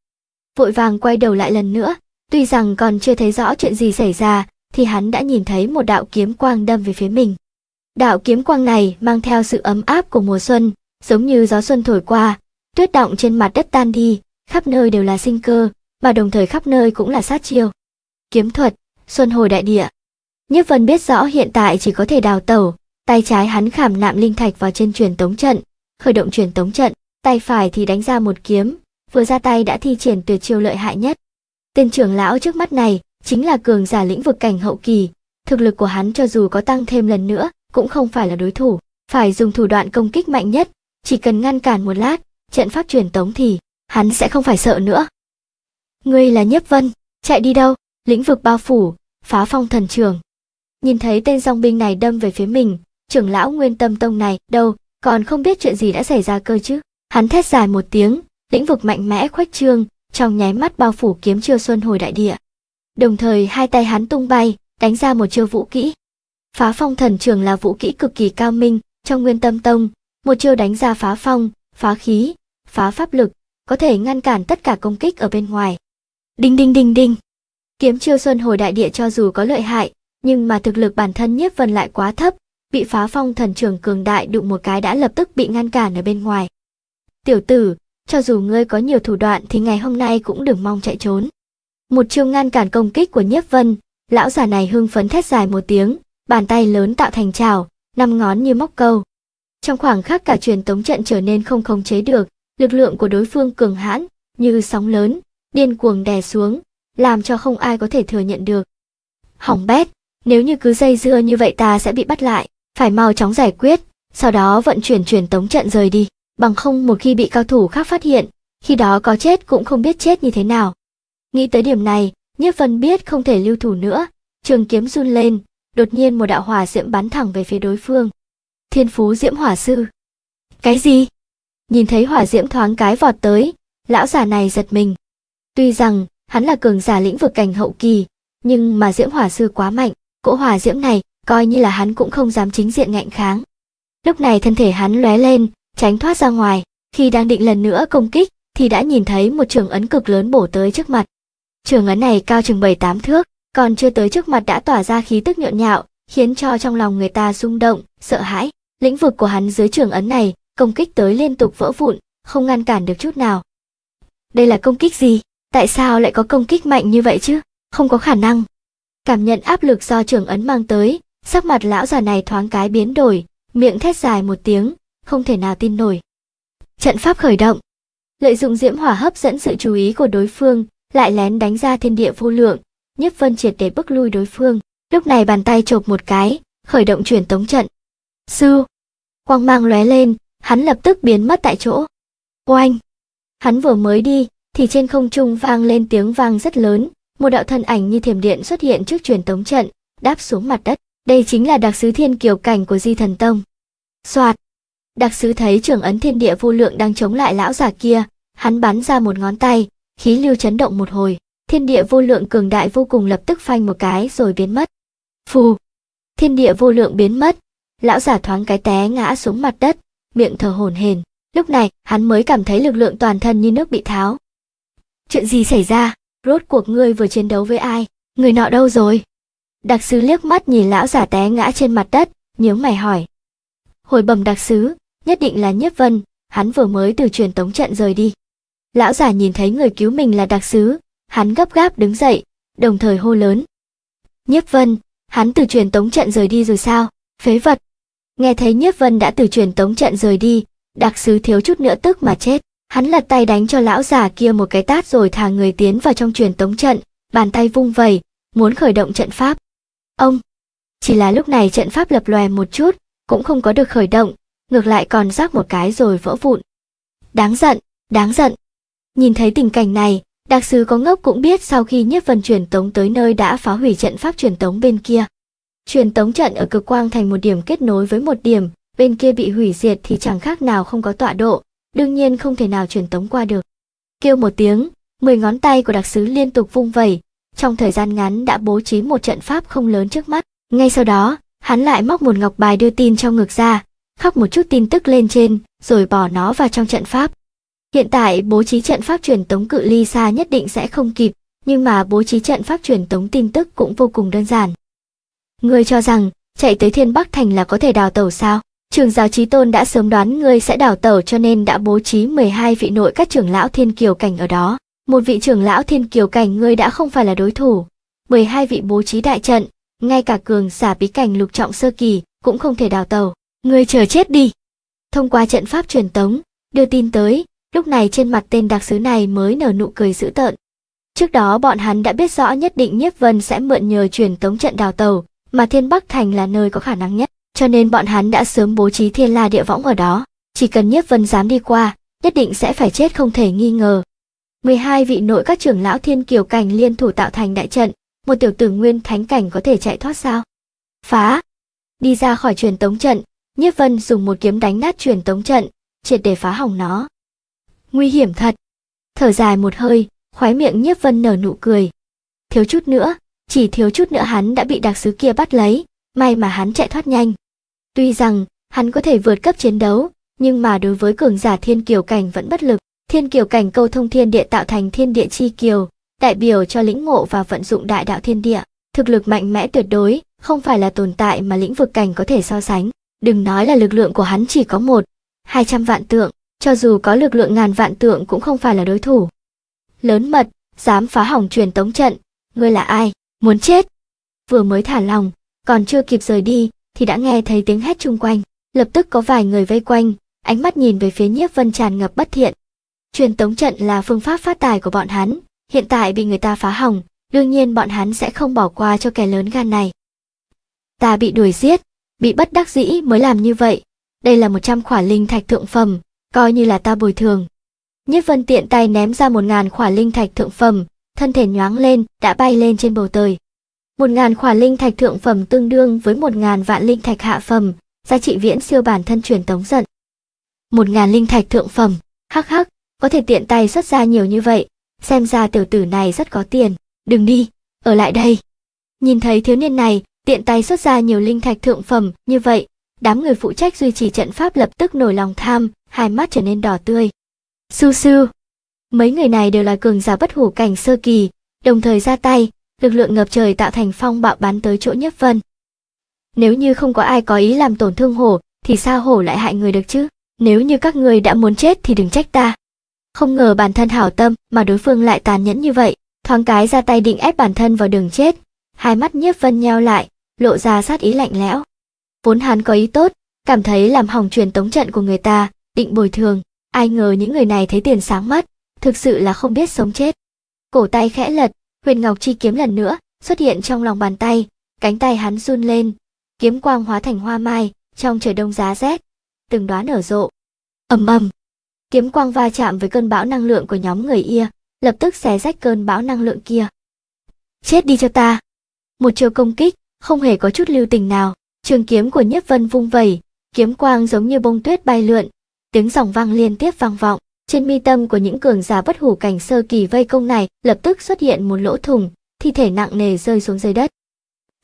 Vội vàng quay đầu lại lần nữa, tuy rằng còn chưa thấy rõ chuyện gì xảy ra, thì hắn đã nhìn thấy một đạo kiếm quang đâm về phía mình. Đạo kiếm quang này mang theo sự ấm áp của mùa xuân, giống như gió xuân thổi qua, tuyết động trên mặt đất tan đi, khắp nơi đều là sinh cơ, mà đồng thời khắp nơi cũng là sát chiêu. Kiếm thuật, xuân hồi đại địa. Nhất Vân biết rõ hiện tại chỉ có thể đào tẩu, tay trái hắn khảm nạm linh thạch vào trên truyền tống trận, khởi động truyền tống trận, tay phải thì đánh ra một kiếm, vừa ra tay đã thi triển tuyệt chiêu lợi hại nhất. Tên trưởng lão trước mắt này chính là cường giả lĩnh vực cảnh hậu kỳ, thực lực của hắn cho dù có tăng thêm lần nữa cũng không phải là đối thủ, phải dùng thủ đoạn công kích mạnh nhất, chỉ cần ngăn cản một lát, trận pháp truyền tống thì hắn sẽ không phải sợ nữa. Ngươi là Nhiếp Vân, chạy đi đâu? Lĩnh vực bao phủ, phá phong thần trường. Nhìn thấy tên dòng binh này đâm về phía mình, trưởng lão Nguyên Tâm Tông này đâu, còn không biết chuyện gì đã xảy ra cơ chứ. Hắn thét dài một tiếng, lĩnh vực mạnh mẽ khuếch trương, trong nháy mắt bao phủ kiếm chiêu xuân hồi đại địa. Đồng thời hai tay hắn tung bay, đánh ra một chiêu vũ kỹ. Phá phong thần trường là vũ kỹ cực kỳ cao minh, trong nguyên tâm tông, một chiêu đánh ra phá phong, phá khí, phá pháp lực, có thể ngăn cản tất cả công kích ở bên ngoài. Đinh đinh đinh đinh. Kiếm chiêu xuân hồi đại địa cho dù có lợi hại, nhưng mà thực lực bản thân nhiếp vân lại quá thấp, bị phá phong thần trường cường đại đụng một cái đã lập tức bị ngăn cản ở bên ngoài. Tiểu tử, cho dù ngươi có nhiều thủ đoạn thì ngày hôm nay cũng đừng mong chạy trốn. Một chiêu ngăn cản công kích của Nhiếp Vân, lão già này hưng phấn thét dài một tiếng, bàn tay lớn tạo thành chảo, năm ngón như móc câu. Trong khoảng khắc cả truyền tống trận trở nên không khống chế được, lực lượng của đối phương cường hãn, như sóng lớn, điên cuồng đè xuống, làm cho không ai có thể thừa nhận được. Hỏng bét, nếu như cứ dây dưa như vậy ta sẽ bị bắt lại, phải mau chóng giải quyết, sau đó vận chuyển truyền tống trận rời đi bằng không một khi bị cao thủ khác phát hiện, khi đó có chết cũng không biết chết như thế nào. Nghĩ tới điểm này, Nhiếp Vân biết không thể lưu thủ nữa, trường kiếm run lên, đột nhiên một đạo hỏa diễm bắn thẳng về phía đối phương. Thiên phú diễm hỏa sư. Cái gì? Nhìn thấy hỏa diễm thoáng cái vọt tới, lão giả này giật mình. Tuy rằng, hắn là cường giả lĩnh vực cảnh hậu kỳ, nhưng mà diễm hỏa sư quá mạnh, cỗ hỏa diễm này coi như là hắn cũng không dám chính diện ngạnh kháng. Lúc này thân thể hắn lóe lên, tránh thoát ra ngoài, khi đang định lần nữa công kích thì đã nhìn thấy một trường ấn cực lớn bổ tới trước mặt. Trường ấn này cao chừng bảy tám thước, còn chưa tới trước mặt đã tỏa ra khí tức nhộn nhạo, khiến cho trong lòng người ta rung động, sợ hãi. Lĩnh vực của hắn dưới trường ấn này, công kích tới liên tục vỡ vụn, không ngăn cản được chút nào. Đây là công kích gì? Tại sao lại có công kích mạnh như vậy chứ? Không có khả năng. Cảm nhận áp lực do trường ấn mang tới, sắc mặt lão già này thoáng cái biến đổi, miệng thét dài một tiếng, không thể nào tin nổi. Trận pháp khởi động. Lợi dụng diễm hỏa hấp dẫn sự chú ý của đối phương, lại lén đánh ra thiên địa vô lượng, Nhiếp Vân triệt để bức lui đối phương. Lúc này bàn tay chộp một cái, khởi động chuyển tống trận. Sư! Quang mang lóe lên, hắn lập tức biến mất tại chỗ. Oanh! Hắn vừa mới đi, thì trên không trung vang lên tiếng vang rất lớn, một đạo thân ảnh như thiểm điện xuất hiện trước truyền tống trận, đáp xuống mặt đất. Đây chính là đặc sứ thiên kiều cảnh của Di Thần Tông. Soạt! Đặc sứ thấy trưởng ấn thiên địa vô lượng đang chống lại lão già kia, hắn bắn ra một ngón tay, khí lưu chấn động một hồi, thiên địa vô lượng cường đại vô cùng lập tức phanh một cái rồi biến mất. Phù! Thiên địa vô lượng biến mất, lão giả thoáng cái té ngã xuống mặt đất, miệng thở hổn hển. Lúc này, hắn mới cảm thấy lực lượng toàn thân như nước bị tháo. Chuyện gì xảy ra? Rốt cuộc ngươi vừa chiến đấu với ai? Người nọ đâu rồi? Đặc sứ liếc mắt nhìn lão giả té ngã trên mặt đất, nhớ mày hỏi. Hồi bầm đặc sứ, nhất định là Nhiếp Vân, hắn vừa mới từ truyền tống trận rời đi. Lão giả nhìn thấy người cứu mình là đặc sứ, hắn gấp gáp đứng dậy, đồng thời hô lớn. Nhiếp Vân, hắn từ truyền tống trận rời đi rồi sao, phế vật. Nghe thấy Nhiếp Vân đã từ truyền tống trận rời đi, đặc sứ thiếu chút nữa tức mà chết. Hắn lật tay đánh cho lão giả kia một cái tát rồi thả người tiến vào trong truyền tống trận, bàn tay vung vẩy, muốn khởi động trận pháp. Ông! Chỉ là lúc này trận pháp lập lòe một chút, cũng không có được khởi động, ngược lại còn rác một cái rồi vỡ vụn. Đáng giận, đáng giận. Nhìn thấy tình cảnh này, đặc sứ có ngốc cũng biết sau khi nhiếp vân truyền tống tới nơi đã phá hủy trận pháp truyền tống bên kia. Truyền tống trận ở cực quang thành một điểm kết nối với một điểm, bên kia bị hủy diệt thì chẳng khác nào không có tọa độ, đương nhiên không thể nào truyền tống qua được. Kêu một tiếng, mười ngón tay của đặc sứ liên tục vung vẩy, trong thời gian ngắn đã bố trí một trận pháp không lớn trước mắt. Ngay sau đó, hắn lại móc một ngọc bài đưa tin cho ngược ra, khắc một chút tin tức lên trên, rồi bỏ nó vào trong trận pháp. Hiện tại bố trí trận pháp truyền tống cự ly xa nhất định sẽ không kịp, nhưng mà bố trí trận pháp truyền tống tin tức cũng vô cùng đơn giản. người cho rằng chạy tới Thiên Bắc Thành là có thể đào tẩu sao? Trường giáo Chí Tôn đã sớm đoán ngươi sẽ đào tẩu cho nên đã bố trí 12 vị nội các trưởng lão Thiên Kiều Cảnh ở đó. Một vị trưởng lão Thiên Kiều Cảnh ngươi đã không phải là đối thủ. 12 vị bố trí đại trận, ngay cả cường giả bí cảnh lục trọng sơ kỳ cũng không thể đào tẩu. Ngươi chờ chết đi. Thông qua trận pháp truyền tống, đưa tin tới, lúc này trên mặt tên đặc sứ này mới nở nụ cười dữ tợn. Trước đó bọn hắn đã biết rõ nhất định Nhiếp Vân sẽ mượn nhờ truyền tống trận đào tàu, mà Thiên Bắc Thành là nơi có khả năng nhất, cho nên bọn hắn đã sớm bố trí Thiên La địa võng ở đó, chỉ cần Nhiếp Vân dám đi qua, nhất định sẽ phải chết không thể nghi ngờ. 12 vị nội các trưởng lão thiên kiều cảnh liên thủ tạo thành đại trận, một tiểu tử nguyên thánh cảnh có thể chạy thoát sao? Phá! Đi ra khỏi truyền tống trận, Nhiếp Vân dùng một kiếm đánh nát truyền tống trận, triệt để phá hỏng nó. Nguy hiểm thật. Thở dài một hơi, khóe miệng Nhiếp Vân nở nụ cười. Thiếu chút nữa, chỉ thiếu chút nữa hắn đã bị đặc sứ kia bắt lấy, may mà hắn chạy thoát nhanh. Tuy rằng, hắn có thể vượt cấp chiến đấu, nhưng mà đối với cường giả thiên kiều cảnh vẫn bất lực. Thiên kiều cảnh câu thông thiên địa tạo thành thiên địa chi kiều, đại biểu cho lĩnh ngộ và vận dụng đại đạo thiên địa. Thực lực mạnh mẽ tuyệt đối, không phải là tồn tại mà lĩnh vực cảnh có thể so sánh. Đừng nói là lực lượng của hắn chỉ có một, hai trăm vạn tượng, cho dù có lực lượng ngàn vạn tượng cũng không phải là đối thủ. Lớn mật, dám phá hỏng truyền tống trận, ngươi là ai, muốn chết. Vừa mới thả lòng, còn chưa kịp rời đi, thì đã nghe thấy tiếng hét chung quanh, lập tức có vài người vây quanh, ánh mắt nhìn về phía nhiếp vân tràn ngập bất thiện. Truyền tống trận là phương pháp phát tài của bọn hắn, hiện tại bị người ta phá hỏng, đương nhiên bọn hắn sẽ không bỏ qua cho kẻ lớn gan này. Ta bị đuổi giết, bị bất đắc dĩ mới làm như vậy. Đây là 100 khỏa linh thạch thượng phẩm, coi như là ta bồi thường. nhất Vân tiện tay ném ra 1000 khỏa linh thạch thượng phẩm, thân thể nhoáng lên, đã bay lên trên bầu trời. 1000 khỏa linh thạch thượng phẩm tương đương với 1000 vạn linh thạch hạ phẩm, giá trị viễn siêu bản thân truyền tống giận. 1000 linh thạch thượng phẩm, hắc hắc, có thể tiện tay xuất ra nhiều như vậy, xem ra tiểu tử này rất có tiền, đừng đi, ở lại đây. Nhìn thấy thiếu niên này, tiện tay xuất ra nhiều linh thạch thượng phẩm như vậy đám người phụ trách duy trì trận pháp lập tức nổi lòng tham hai mắt trở nên đỏ tươi su su mấy người này đều là cường giả bất hủ cảnh sơ kỳ đồng thời ra tay lực lượng ngập trời tạo thành phong bạo bắn tới chỗ nhất vân nếu như không có ai có ý làm tổn thương hổ thì sao hổ lại hại người được chứ nếu như các người đã muốn chết thì đừng trách ta không ngờ bản thân hảo tâm mà đối phương lại tàn nhẫn như vậy thoáng cái ra tay định ép bản thân vào đường chết hai mắt nhiếp vân nheo lại lộ ra sát ý lạnh lẽo. Vốn hắn có ý tốt, cảm thấy làm hỏng truyền tống trận của người ta, định bồi thường, ai ngờ những người này thấy tiền sáng mắt, thực sự là không biết sống chết. Cổ tay khẽ lật, huyền ngọc chi kiếm lần nữa, xuất hiện trong lòng bàn tay, cánh tay hắn run lên, kiếm quang hóa thành hoa mai, trong trời đông giá rét, từng đóa nở rộ. ầm ầm, kiếm quang va chạm với cơn bão năng lượng của nhóm người Ia, lập tức xé rách cơn bão năng lượng kia. Chết đi cho ta! Một chiêu công kích, không hề có chút lưu tình nào trường kiếm của nhiếp vân vung vẩy kiếm quang giống như bông tuyết bay lượn tiếng dòng vang liên tiếp vang vọng trên mi tâm của những cường giả bất hủ cảnh sơ kỳ vây công này lập tức xuất hiện một lỗ thủng thi thể nặng nề rơi xuống dưới đất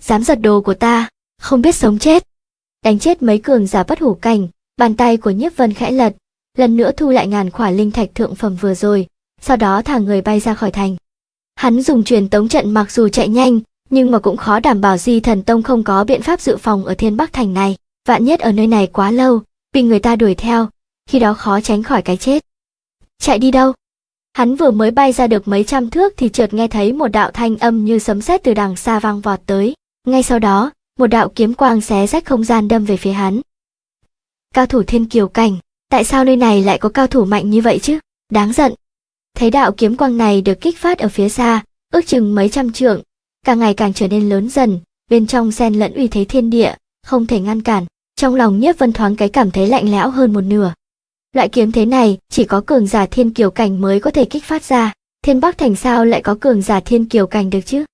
dám giật đồ của ta không biết sống chết đánh chết mấy cường giả bất hủ cảnh bàn tay của nhiếp vân khẽ lật lần nữa thu lại ngàn khỏa linh thạch thượng phẩm vừa rồi sau đó thả người bay ra khỏi thành hắn dùng truyền tống trận mặc dù chạy nhanh nhưng mà cũng khó đảm bảo Di Thần Tông không có biện pháp dự phòng ở Thiên Bắc Thành này. Vạn nhất ở nơi này quá lâu, bị người ta đuổi theo, khi đó khó tránh khỏi cái chết. Chạy đi đâu? Hắn vừa mới bay ra được mấy trăm thước thì chợt nghe thấy một đạo thanh âm như sấm sét từ đằng xa vang vọt tới. Ngay sau đó, một đạo kiếm quang xé rách không gian đâm về phía hắn. Cao thủ thiên kiều cảnh, tại sao nơi này lại có cao thủ mạnh như vậy chứ? Đáng giận. Thấy đạo kiếm quang này được kích phát ở phía xa, ước chừng mấy trăm trượng, càng ngày càng trở nên lớn dần, bên trong xen lẫn uy thế thiên địa, không thể ngăn cản. Trong lòng Nhiếp Vân thoáng cái cảm thấy lạnh lẽo hơn một nửa. Loại kiếm thế này chỉ có cường giả thiên kiều cảnh mới có thể kích phát ra, Thiên Bắc Thành sao lại có cường giả thiên kiều cảnh được chứ?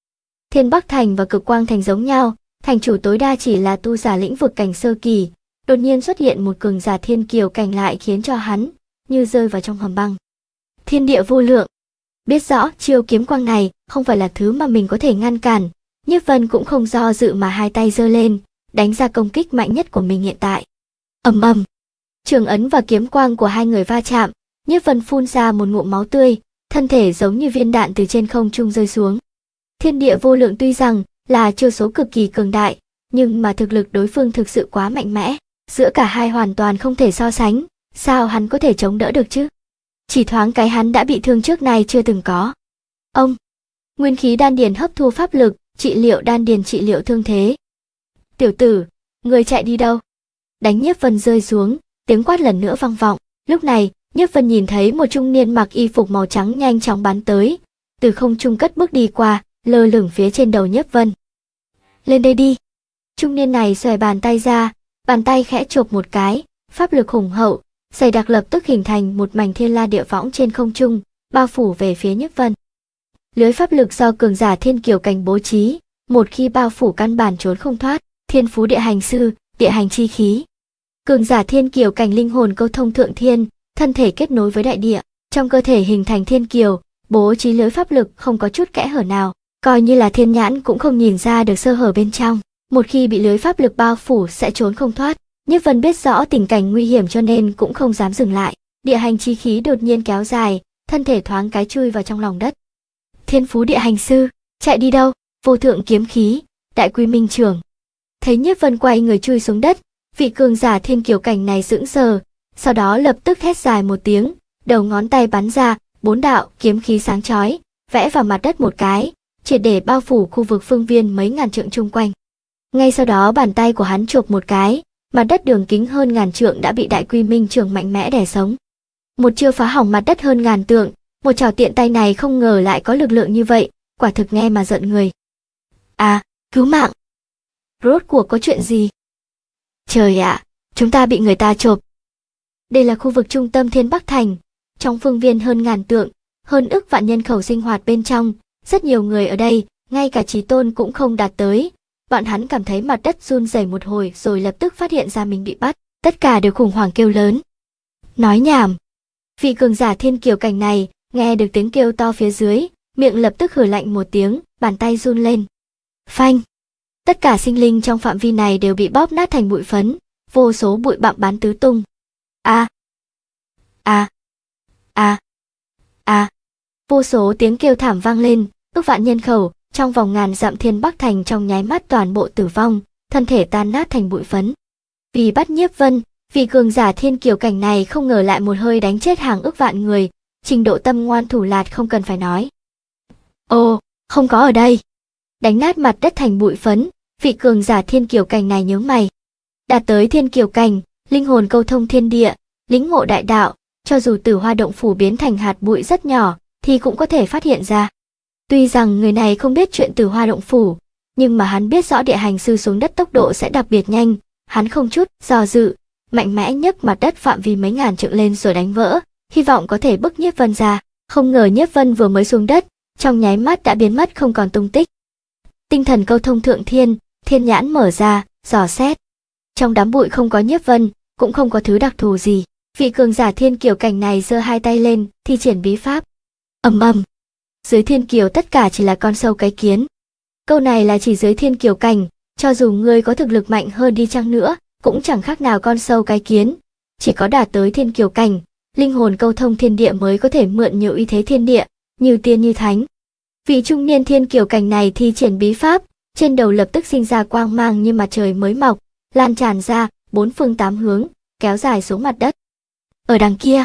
Thiên Bắc Thành và Cực Quang Thành giống nhau, thành chủ tối đa chỉ là tu giả lĩnh vực cảnh sơ kỳ, đột nhiên xuất hiện một cường giả thiên kiều cảnh lại khiến cho hắn như rơi vào trong hầm băng. Thiên địa vô lượng, Biết rõ chiêu kiếm quang này không phải là thứ mà mình có thể ngăn cản, Nhiếp Vân cũng không do dự mà hai tay giơ lên, đánh ra công kích mạnh nhất của mình hiện tại. Ầm ầm. Trường ấn và kiếm quang của hai người va chạm, Nhiếp Vân phun ra một ngụm máu tươi, thân thể giống như viên đạn từ trên không trung rơi xuống. Thiên địa vô lượng tuy rằng là chiêu số cực kỳ cường đại, nhưng mà thực lực đối phương thực sự quá mạnh mẽ, giữa cả hai hoàn toàn không thể so sánh, sao hắn có thể chống đỡ được chứ? chỉ thoáng cái hắn đã bị thương trước này chưa từng có. Ông, nguyên khí đan điền hấp thu pháp lực, trị liệu đan điền trị liệu thương thế. Tiểu tử, người chạy đi đâu? Đánh nhiếp vân rơi xuống, tiếng quát lần nữa vang vọng. Lúc này, nhiếp vân nhìn thấy một trung niên mặc y phục màu trắng nhanh chóng bắn tới. Từ không trung cất bước đi qua, lơ lửng phía trên đầu nhiếp vân. Lên đây đi. Trung niên này xòe bàn tay ra, bàn tay khẽ chộp một cái, pháp lực hùng hậu, Dày đặc lập tức hình thành một mảnh thiên la địa võng trên không trung, bao phủ về phía Nhất Vân. Lưới pháp lực do cường giả thiên kiều cảnh bố trí, một khi bao phủ căn bản trốn không thoát, thiên phú địa hành sư, địa hành chi khí. Cường giả thiên kiều cảnh linh hồn câu thông thượng thiên, thân thể kết nối với đại địa, trong cơ thể hình thành thiên kiều, bố trí lưới pháp lực không có chút kẽ hở nào, coi như là thiên nhãn cũng không nhìn ra được sơ hở bên trong. Một khi bị lưới pháp lực bao phủ sẽ trốn không thoát, Nhất Vân biết rõ tình cảnh nguy hiểm cho nên cũng không dám dừng lại. Địa hành chi khí đột nhiên kéo dài, thân thể thoáng cái chui vào trong lòng đất. Thiên phú địa hành sư, chạy đi đâu? Vô thượng kiếm khí, đại quy minh trưởng. Thấy Nhất Vân quay người chui xuống đất, vị cường giả thiên kiều cảnh này dưỡng sờ, sau đó lập tức hét dài một tiếng, đầu ngón tay bắn ra, bốn đạo kiếm khí sáng chói, vẽ vào mặt đất một cái, triệt để bao phủ khu vực phương viên mấy ngàn trượng chung quanh. Ngay sau đó bàn tay của hắn chụp một cái, mặt đất đường kính hơn ngàn trượng đã bị đại quy minh trường mạnh mẽ đè sống. Một chiêu phá hỏng mặt đất hơn ngàn tượng, một trò tiện tay này không ngờ lại có lực lượng như vậy, quả thực nghe mà giận người. À, cứu mạng! Rốt cuộc có chuyện gì? Trời ạ, à, chúng ta bị người ta chộp. Đây là khu vực trung tâm Thiên Bắc Thành, trong phương viên hơn ngàn tượng, hơn ức vạn nhân khẩu sinh hoạt bên trong, rất nhiều người ở đây, ngay cả trí tôn cũng không đạt tới, bọn hắn cảm thấy mặt đất run rẩy một hồi rồi lập tức phát hiện ra mình bị bắt, tất cả đều khủng hoảng kêu lớn. Nói nhảm. Vị cường giả thiên kiều cảnh này, nghe được tiếng kêu to phía dưới, miệng lập tức hử lạnh một tiếng, bàn tay run lên. Phanh. Tất cả sinh linh trong phạm vi này đều bị bóp nát thành bụi phấn, vô số bụi bặm bán tứ tung. A. A. A. A. Vô số tiếng kêu thảm vang lên, ước vạn nhân khẩu, trong vòng ngàn dặm Thiên Bắc Thành trong nháy mắt toàn bộ tử vong, thân thể tan nát thành bụi phấn. Vì bắt nhiếp vân, vì cường giả thiên kiều cảnh này không ngờ lại một hơi đánh chết hàng ước vạn người, trình độ tâm ngoan thủ lạt không cần phải nói. Ô, không có ở đây. Đánh nát mặt đất thành bụi phấn, vị cường giả thiên kiều cảnh này nhớ mày. Đạt tới thiên kiều cảnh, linh hồn câu thông thiên địa, lĩnh ngộ đại đạo, cho dù tử hoa động phủ biến thành hạt bụi rất nhỏ, thì cũng có thể phát hiện ra. Tuy rằng người này không biết chuyện từ hoa động phủ, nhưng mà hắn biết rõ địa hành sư xuống đất tốc độ sẽ đặc biệt nhanh, hắn không chút do dự, mạnh mẽ nhấc mặt đất phạm vi mấy ngàn trượng lên rồi đánh vỡ, hy vọng có thể bức Nhiếp Vân ra, không ngờ Nhiếp Vân vừa mới xuống đất, trong nháy mắt đã biến mất không còn tung tích. Tinh thần câu thông thượng thiên, thiên nhãn mở ra, dò xét. Trong đám bụi không có Nhiếp Vân, cũng không có thứ đặc thù gì, vị cường giả thiên kiều cảnh này giơ hai tay lên, thi triển bí pháp. Ầm ầm, dưới thiên kiều tất cả chỉ là con sâu cái kiến. Câu này là chỉ dưới thiên kiều cảnh, cho dù ngươi có thực lực mạnh hơn đi chăng nữa, cũng chẳng khác nào con sâu cái kiến. Chỉ có đạt tới thiên kiều cảnh, linh hồn câu thông thiên địa mới có thể mượn nhiều uy thế thiên địa, như tiên như thánh. Vị trung niên thiên kiều cảnh này thi triển bí pháp, trên đầu lập tức sinh ra quang mang như mặt trời mới mọc, lan tràn ra, bốn phương tám hướng, kéo dài xuống mặt đất. Ở đằng kia,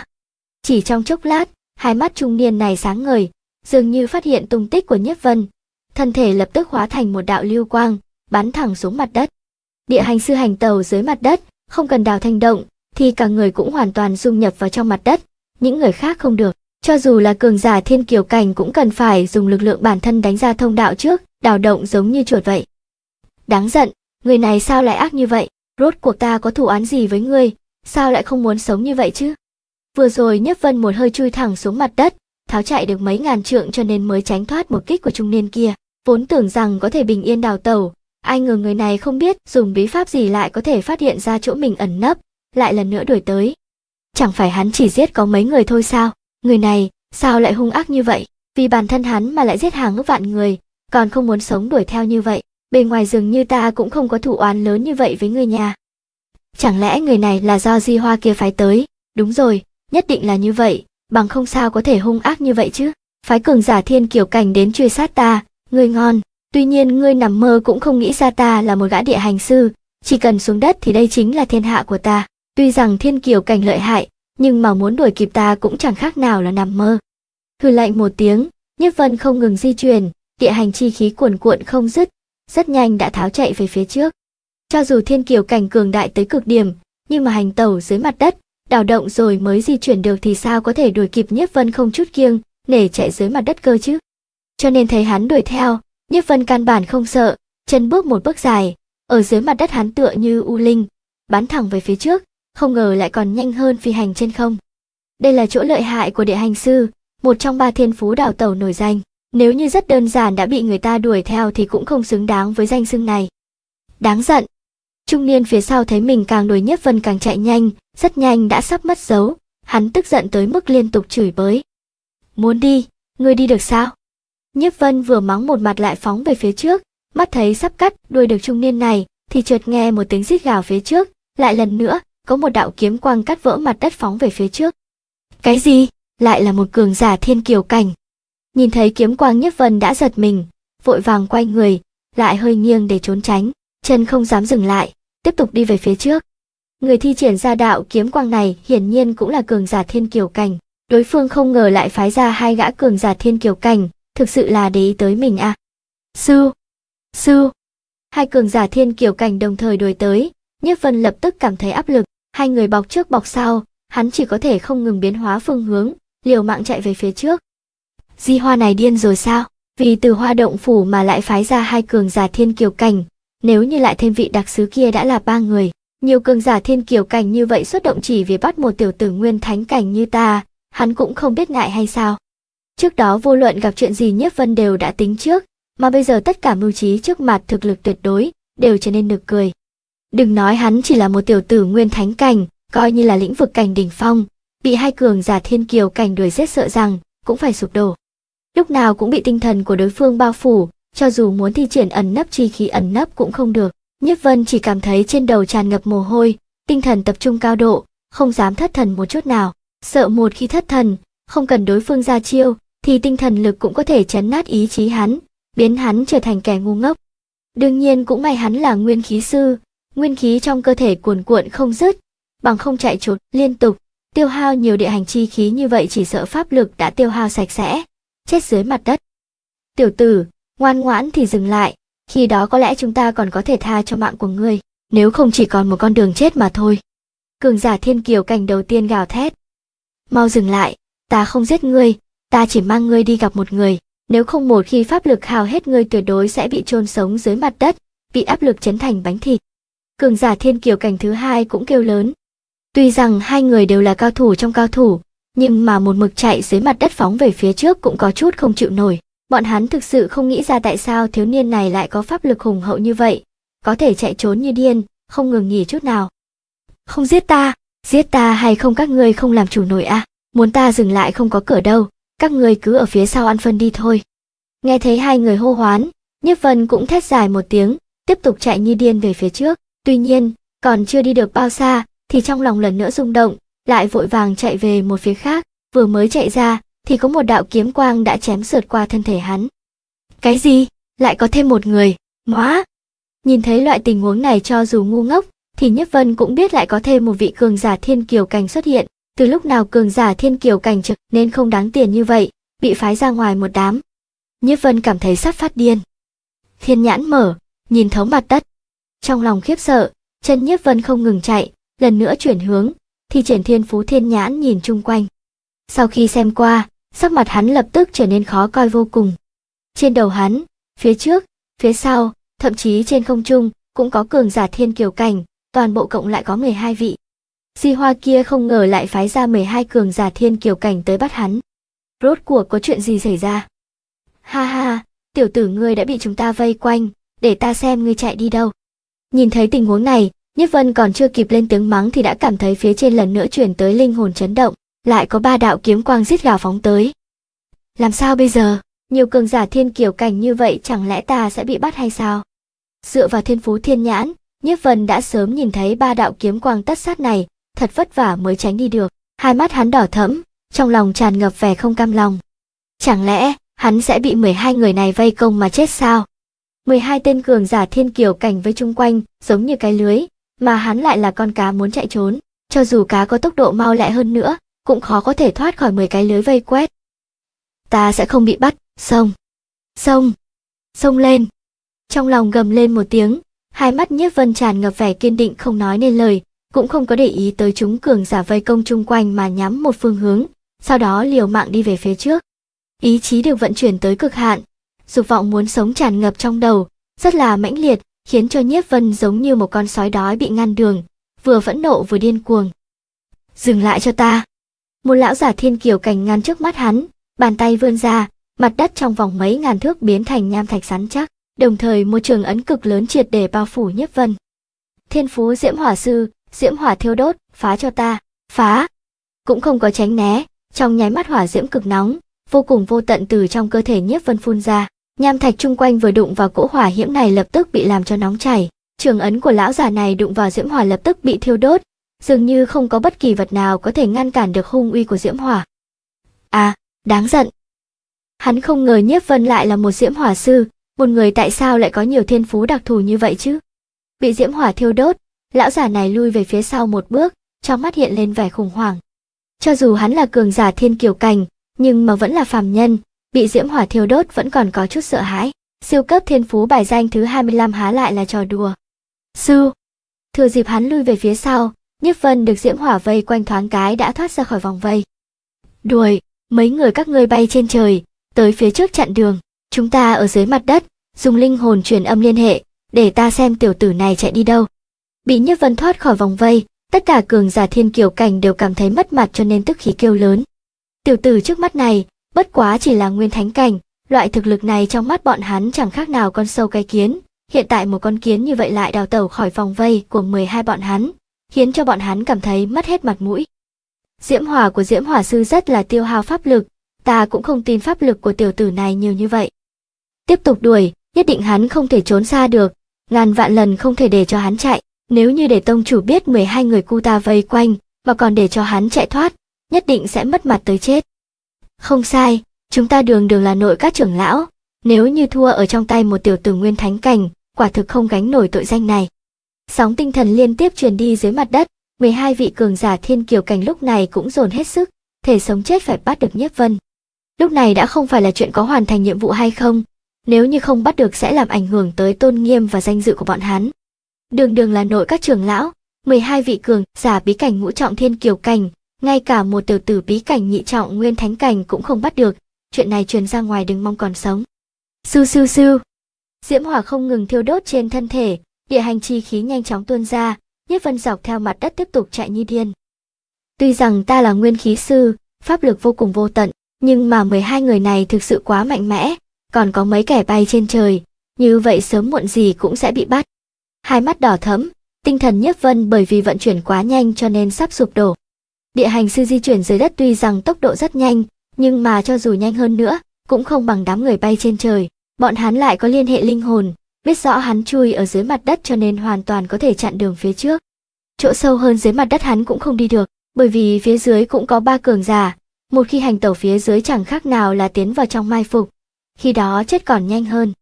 chỉ trong chốc lát, hai mắt trung niên này sáng ngời, dường như phát hiện tung tích của Nhiếp Vân. Thân thể lập tức hóa thành một đạo lưu quang, bắn thẳng xuống mặt đất. Địa hành sư hành tàu dưới mặt đất, không cần đào thanh động, thì cả người cũng hoàn toàn dung nhập vào trong mặt đất, những người khác không được. Cho dù là cường giả thiên kiều cảnh cũng cần phải dùng lực lượng bản thân đánh ra thông đạo trước, đào động giống như chuột vậy. Đáng giận, người này sao lại ác như vậy, rốt cuộc ta có thủ án gì với ngươi, sao lại không muốn sống như vậy chứ? Vừa rồi Nhất Vân một hơi chui thẳng xuống mặt đất, tháo chạy được mấy ngàn trượng cho nên mới tránh thoát một kích của trung niên kia. Vốn tưởng rằng có thể bình yên đào tẩu, ai ngờ người này không biết dùng bí pháp gì lại có thể phát hiện ra chỗ mình ẩn nấp, lại lần nữa đuổi tới. Chẳng phải hắn chỉ giết có mấy người thôi sao? Người này, sao lại hung ác như vậy? Vì bản thân hắn mà lại giết hàng ước vạn người, còn không muốn sống đuổi theo như vậy. Bề ngoài dường như ta cũng không có thủ oán lớn như vậy với người nhà. Chẳng lẽ người này là do Di Hoa kia phái tới? Đúng rồi, nhất định là như vậy, bằng không sao có thể hung ác như vậy chứ. Phái cường giả thiên kiểu cảnh đến truy sát ta, ngươi ngon, tuy nhiên ngươi nằm mơ cũng không nghĩ ra ta là một gã địa hành sư, chỉ cần xuống đất thì đây chính là thiên hạ của ta. Tuy rằng thiên kiều cảnh lợi hại, nhưng mà muốn đuổi kịp ta cũng chẳng khác nào là nằm mơ. hừ lạnh một tiếng, Nhiếp Vân không ngừng di chuyển, địa hành chi khí cuồn cuộn không dứt, rất nhanh đã tháo chạy về phía trước. Cho dù thiên kiều cảnh cường đại tới cực điểm, nhưng mà hành tẩu dưới mặt đất đào động rồi mới di chuyển được thì sao có thể đuổi kịp Nhiếp Vân không chút kiêng, nể chạy dưới mặt đất cơ chứ. Cho nên thấy hắn đuổi theo, Nhiếp Vân căn bản không sợ, chân bước một bước dài, ở dưới mặt đất hắn tựa như u linh, bắn thẳng về phía trước, không ngờ lại còn nhanh hơn phi hành trên không. Đây là chỗ lợi hại của địa hành sư, một trong ba thiên phú đảo tẩu nổi danh. Nếu như rất đơn giản đã bị người ta đuổi theo thì cũng không xứng đáng với danh xưng này. Đáng giận. Trung niên phía sau thấy mình càng đuổi Nhiếp Vân càng chạy nhanh, rất nhanh đã sắp mất dấu, hắn tức giận tới mức liên tục chửi bới. Muốn đi, ngươi đi được sao? Nhiếp vân vừa mắng một mặt lại phóng về phía trước, mắt thấy sắp cắt đuôi được trung niên này, thì chợt nghe một tiếng rít gào phía trước, lại lần nữa, có một đạo kiếm quang cắt vỡ mặt đất phóng về phía trước. Cái gì? Lại là một cường giả thiên kiều cảnh. Nhìn thấy kiếm quang Nhiếp Vân đã giật mình, vội vàng quay người, lại hơi nghiêng để trốn tránh, chân không dám dừng lại, tiếp tục đi về phía trước. Người thi triển ra đạo kiếm quang này hiển nhiên cũng là cường giả thiên kiều cảnh. Đối phương không ngờ lại phái ra hai gã cường giả thiên kiều cảnh, thực sự là để ý tới mình à. Sư! Sư! Hai cường giả thiên kiều cảnh đồng thời đuổi tới, nhất Vân lập tức cảm thấy áp lực, hai người bọc trước bọc sau, hắn chỉ có thể không ngừng biến hóa phương hướng, liều mạng chạy về phía trước. Di hoa này điên rồi sao? Vì từ hoa động phủ mà lại phái ra hai cường giả thiên kiều cảnh, nếu như lại thêm vị đặc sứ kia đã là ba người, nhiều cường giả thiên kiều cảnh như vậy xuất động chỉ vì bắt một tiểu tử nguyên thánh cảnh như ta, hắn cũng không biết ngại hay sao. Trước đó vô luận gặp chuyện gì nhất Vân đều đã tính trước, mà bây giờ tất cả mưu trí trước mặt thực lực tuyệt đối đều trở nên nực cười. Đừng nói hắn chỉ là một tiểu tử nguyên thánh cảnh, coi như là lĩnh vực cảnh đỉnh phong, bị hai cường giả thiên kiều cảnh đuổi giết sợ rằng cũng phải sụp đổ. Lúc nào cũng bị tinh thần của đối phương bao phủ, cho dù muốn thi triển ẩn nấp chi khí ẩn nấp cũng không được. Nhiếp Vân chỉ cảm thấy trên đầu tràn ngập mồ hôi, tinh thần tập trung cao độ, không dám thất thần một chút nào, sợ một khi thất thần, không cần đối phương ra chiêu, thì tinh thần lực cũng có thể chấn nát ý chí hắn, biến hắn trở thành kẻ ngu ngốc. Đương nhiên cũng may hắn là nguyên khí sư, nguyên khí trong cơ thể cuồn cuộn không dứt, bằng không chạy trốn liên tục, tiêu hao nhiều địa hành chi khí như vậy chỉ sợ pháp lực đã tiêu hao sạch sẽ, chết dưới mặt đất. Tiểu tử, ngoan ngoãn thì dừng lại, khi đó có lẽ chúng ta còn có thể tha cho mạng của ngươi, nếu không chỉ còn một con đường chết mà thôi. Cường giả thiên kiều cảnh đầu tiên gào thét. Mau dừng lại, ta không giết ngươi, ta chỉ mang ngươi đi gặp một người, nếu không một khi pháp lực hào hết ngươi tuyệt đối sẽ bị chôn sống dưới mặt đất, bị áp lực chấn thành bánh thịt. Cường giả thiên kiều cảnh thứ hai cũng kêu lớn. Tuy rằng hai người đều là cao thủ trong cao thủ, nhưng mà một mực chạy dưới mặt đất phóng về phía trước cũng có chút không chịu nổi. Bọn hắn thực sự không nghĩ ra tại sao thiếu niên này lại có pháp lực hùng hậu như vậy, có thể chạy trốn như điên, không ngừng nghỉ chút nào. Không giết ta, giết ta hay không các ngươi không làm chủ nổi à, muốn ta dừng lại không có cửa đâu, các ngươi cứ ở phía sau ăn phân đi thôi. Nghe thấy hai người hô hoán, Nhiếp Vân cũng thét dài một tiếng, tiếp tục chạy như điên về phía trước. Tuy nhiên, còn chưa đi được bao xa, thì trong lòng lần nữa rung động, lại vội vàng chạy về một phía khác, vừa mới chạy ra, thì có một đạo kiếm quang đã chém sượt qua thân thể hắn. Cái gì? Lại có thêm một người? Móa! Nhìn thấy loại tình huống này cho dù ngu ngốc, thì Nhất Vân cũng biết lại có thêm một vị cường giả thiên kiều cảnh xuất hiện. Từ lúc nào cường giả thiên kiều cảnh trực nên không đáng tiền như vậy, bị phái ra ngoài một đám. Nhất Vân cảm thấy sắp phát điên. Thiên nhãn mở, nhìn thấu mặt đất. Trong lòng khiếp sợ, chân Nhất Vân không ngừng chạy, lần nữa chuyển hướng, thì triển thiên phú thiên nhãn nhìn chung quanh. Sau khi xem qua, sắc mặt hắn lập tức trở nên khó coi vô cùng. Trên đầu hắn, phía trước, phía sau, thậm chí trên không trung cũng có cường giả thiên kiều cảnh, toàn bộ cộng lại có 12 vị. Di Hoa kia không ngờ lại phái ra 12 cường giả thiên kiều cảnh tới bắt hắn. Rốt cuộc có chuyện gì xảy ra? Ha ha, tiểu tử ngươi đã bị chúng ta vây quanh, để ta xem ngươi chạy đi đâu. Nhìn thấy tình huống này, Nhất Vân còn chưa kịp lên tiếng mắng thì đã cảm thấy phía trên lần nữa chuyển tới linh hồn chấn động lại có ba đạo kiếm quang giết gào phóng tới. Làm sao bây giờ? Nhiều cường giả thiên kiểu cảnh như vậy chẳng lẽ ta sẽ bị bắt hay sao? Dựa vào thiên phú thiên nhãn, Nhiếp Vân đã sớm nhìn thấy ba đạo kiếm quang tất sát này, thật vất vả mới tránh đi được. Hai mắt hắn đỏ thẫm, trong lòng tràn ngập vẻ không cam lòng. Chẳng lẽ hắn sẽ bị 12 người này vây công mà chết sao? 12 tên cường giả thiên kiều cảnh với chung quanh, giống như cái lưới, mà hắn lại là con cá muốn chạy trốn. Cho dù cá có tốc độ mau lẹ hơn nữa, cũng khó có thể thoát khỏi 10 cái lưới vây quét. Ta sẽ không bị bắt, sông, sông, sông lên. Trong lòng gầm lên một tiếng, hai mắt nhiếp vân tràn ngập vẻ kiên định không nói nên lời, cũng không có để ý tới chúng cường giả vây công chung quanh mà nhắm một phương hướng, sau đó liều mạng đi về phía trước. Ý chí được vận chuyển tới cực hạn, dục vọng muốn sống tràn ngập trong đầu, rất là mãnh liệt, khiến cho nhiếp vân giống như một con sói đói bị ngăn đường, vừa phẫn nộ vừa điên cuồng. Dừng lại cho ta! một lão giả thiên kiều cành ngăn trước mắt hắn, bàn tay vươn ra, mặt đất trong vòng mấy ngàn thước biến thành nham thạch sắn chắc, đồng thời một trường ấn cực lớn triệt để bao phủ nhiếp vân. Thiên phú diễm hỏa sư, diễm hỏa thiêu đốt, phá cho ta, phá. Cũng không có tránh né, trong nháy mắt hỏa diễm cực nóng, vô cùng vô tận từ trong cơ thể nhiếp vân phun ra. Nham thạch chung quanh vừa đụng vào cỗ hỏa hiễm này lập tức bị làm cho nóng chảy, trường ấn của lão già này đụng vào diễm hỏa lập tức bị thiêu đốt, dường như không có bất kỳ vật nào có thể ngăn cản được hung uy của diễm hỏa. À, đáng giận. Hắn không ngờ Nhiếp Vân lại là một diễm hỏa sư, một người tại sao lại có nhiều thiên phú đặc thù như vậy chứ? Bị diễm hỏa thiêu đốt, lão giả này lui về phía sau một bước, trong mắt hiện lên vẻ khủng hoảng. Cho dù hắn là cường giả thiên kiều cảnh, nhưng mà vẫn là phàm nhân, bị diễm hỏa thiêu đốt vẫn còn có chút sợ hãi. Siêu cấp thiên phú bài danh thứ 25 há lại là trò đùa. Sư! Thừa dịp hắn lui về phía sau, Nhất Vân được diễm hỏa vây quanh thoáng cái đã thoát ra khỏi vòng vây. Đuổi, mấy người các ngươi bay trên trời, tới phía trước chặn đường, chúng ta ở dưới mặt đất, dùng linh hồn truyền âm liên hệ, để ta xem tiểu tử này chạy đi đâu. Bị Nhất Vân thoát khỏi vòng vây, tất cả cường giả thiên kiều cảnh đều cảm thấy mất mặt cho nên tức khí kêu lớn. Tiểu tử trước mắt này, bất quá chỉ là nguyên thánh cảnh, loại thực lực này trong mắt bọn hắn chẳng khác nào con sâu cái kiến, hiện tại một con kiến như vậy lại đào tẩu khỏi vòng vây của 12 bọn hắn, khiến cho bọn hắn cảm thấy mất hết mặt mũi. Diễm hỏa của Diễm hỏa sư rất là tiêu hao pháp lực, ta cũng không tin pháp lực của tiểu tử này nhiều như vậy. Tiếp tục đuổi, nhất định hắn không thể trốn xa được, ngàn vạn lần không thể để cho hắn chạy. Nếu như để tông chủ biết 12 người cu ta vây quanh, mà còn để cho hắn chạy thoát, nhất định sẽ mất mặt tới chết. Không sai, chúng ta đường đường là nội các trưởng lão, nếu như thua ở trong tay một tiểu tử nguyên thánh cảnh, quả thực không gánh nổi tội danh này. Sóng tinh thần liên tiếp truyền đi dưới mặt đất, 12 vị cường giả thiên kiều cảnh lúc này cũng dồn hết sức, thể sống chết phải bắt được Nhiếp Vân. Lúc này đã không phải là chuyện có hoàn thành nhiệm vụ hay không, nếu như không bắt được sẽ làm ảnh hưởng tới tôn nghiêm và danh dự của bọn hắn. Đường đường là nội các trưởng lão, 12 vị cường giả bí cảnh ngũ trọng thiên kiều cảnh, ngay cả một tiểu tử bí cảnh nhị trọng nguyên thánh cảnh cũng không bắt được, chuyện này truyền ra ngoài đừng mong còn sống. Siêu siêu siêu. Diễm hỏa không ngừng thiêu đốt trên thân thể, địa hành chi khí nhanh chóng tuôn ra, Nhiếp Vân dọc theo mặt đất tiếp tục chạy như điên. Tuy rằng ta là nguyên khí sư, pháp lực vô cùng vô tận, nhưng mà 12 người này thực sự quá mạnh mẽ, còn có mấy kẻ bay trên trời, như vậy sớm muộn gì cũng sẽ bị bắt. Hai mắt đỏ thẫm, tinh thần Nhiếp Vân bởi vì vận chuyển quá nhanh cho nên sắp sụp đổ. Địa hành sư di chuyển dưới đất tuy rằng tốc độ rất nhanh, nhưng mà cho dù nhanh hơn nữa, cũng không bằng đám người bay trên trời, bọn hắn lại có liên hệ linh hồn, biết rõ hắn chui ở dưới mặt đất cho nên hoàn toàn có thể chặn đường phía trước. Chỗ sâu hơn dưới mặt đất hắn cũng không đi được, bởi vì phía dưới cũng có ba cường giả, một khi hành tẩu phía dưới chẳng khác nào là tiến vào trong mai phục, khi đó chết còn nhanh hơn.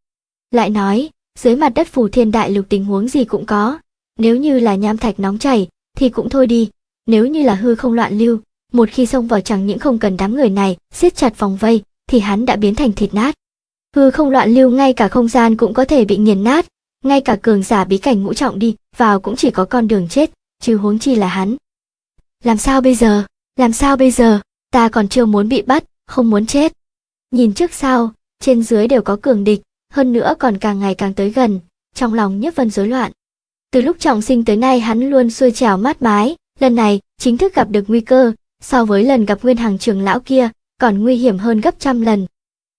Lại nói, dưới mặt đất phù thiên đại lục tình huống gì cũng có, nếu như là nham thạch nóng chảy thì cũng thôi đi, nếu như là hư không loạn lưu, một khi xông vào chẳng những không cần đám người này siết chặt vòng vây thì hắn đã biến thành thịt nát hư không loạn lưu ngay cả không gian cũng có thể bị nghiền nát ngay cả cường giả bí cảnh ngũ trọng đi vào cũng chỉ có con đường chết chứ huống chi là hắn làm sao bây giờ làm sao bây giờ ta còn chưa muốn bị bắt không muốn chết nhìn trước sau trên dưới đều có cường địch hơn nữa còn càng ngày càng tới gần trong lòng nhất vân rối loạn từ lúc trọng sinh tới nay hắn luôn xuôi trèo mát mái lần này chính thức gặp được nguy cơ so với lần gặp nguyên hàng trường lão kia còn nguy hiểm hơn gấp trăm lần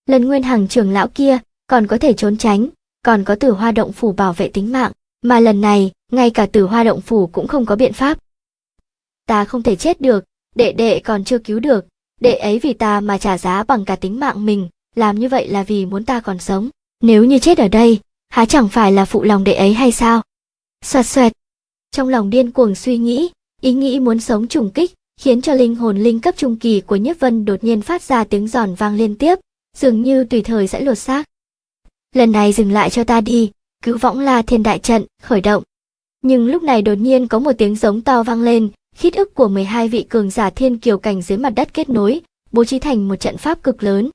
lần nguyên hằng trưởng lão kia còn có thể trốn tránh còn có tử hoa động phủ bảo vệ tính mạng mà lần này ngay cả tử hoa động phủ cũng không có biện pháp ta không thể chết được đệ đệ còn chưa cứu được đệ ấy vì ta mà trả giá bằng cả tính mạng mình làm như vậy là vì muốn ta còn sống nếu như chết ở đây há chẳng phải là phụ lòng đệ ấy hay sao xoẹt xoẹt trong lòng điên cuồng suy nghĩ ý nghĩ muốn sống trùng kích khiến cho linh hồn linh cấp trung kỳ của nhiếp vân đột nhiên phát ra tiếng giòn vang liên tiếp dường như tùy thời sẽ lột xác. Lần này dừng lại cho ta đi, cứu võng la thiên đại trận, khởi động. Nhưng lúc này đột nhiên có một tiếng giống to vang lên, khít ức của 12 vị cường giả thiên kiều cảnh dưới mặt đất kết nối, bố trí thành một trận pháp cực lớn.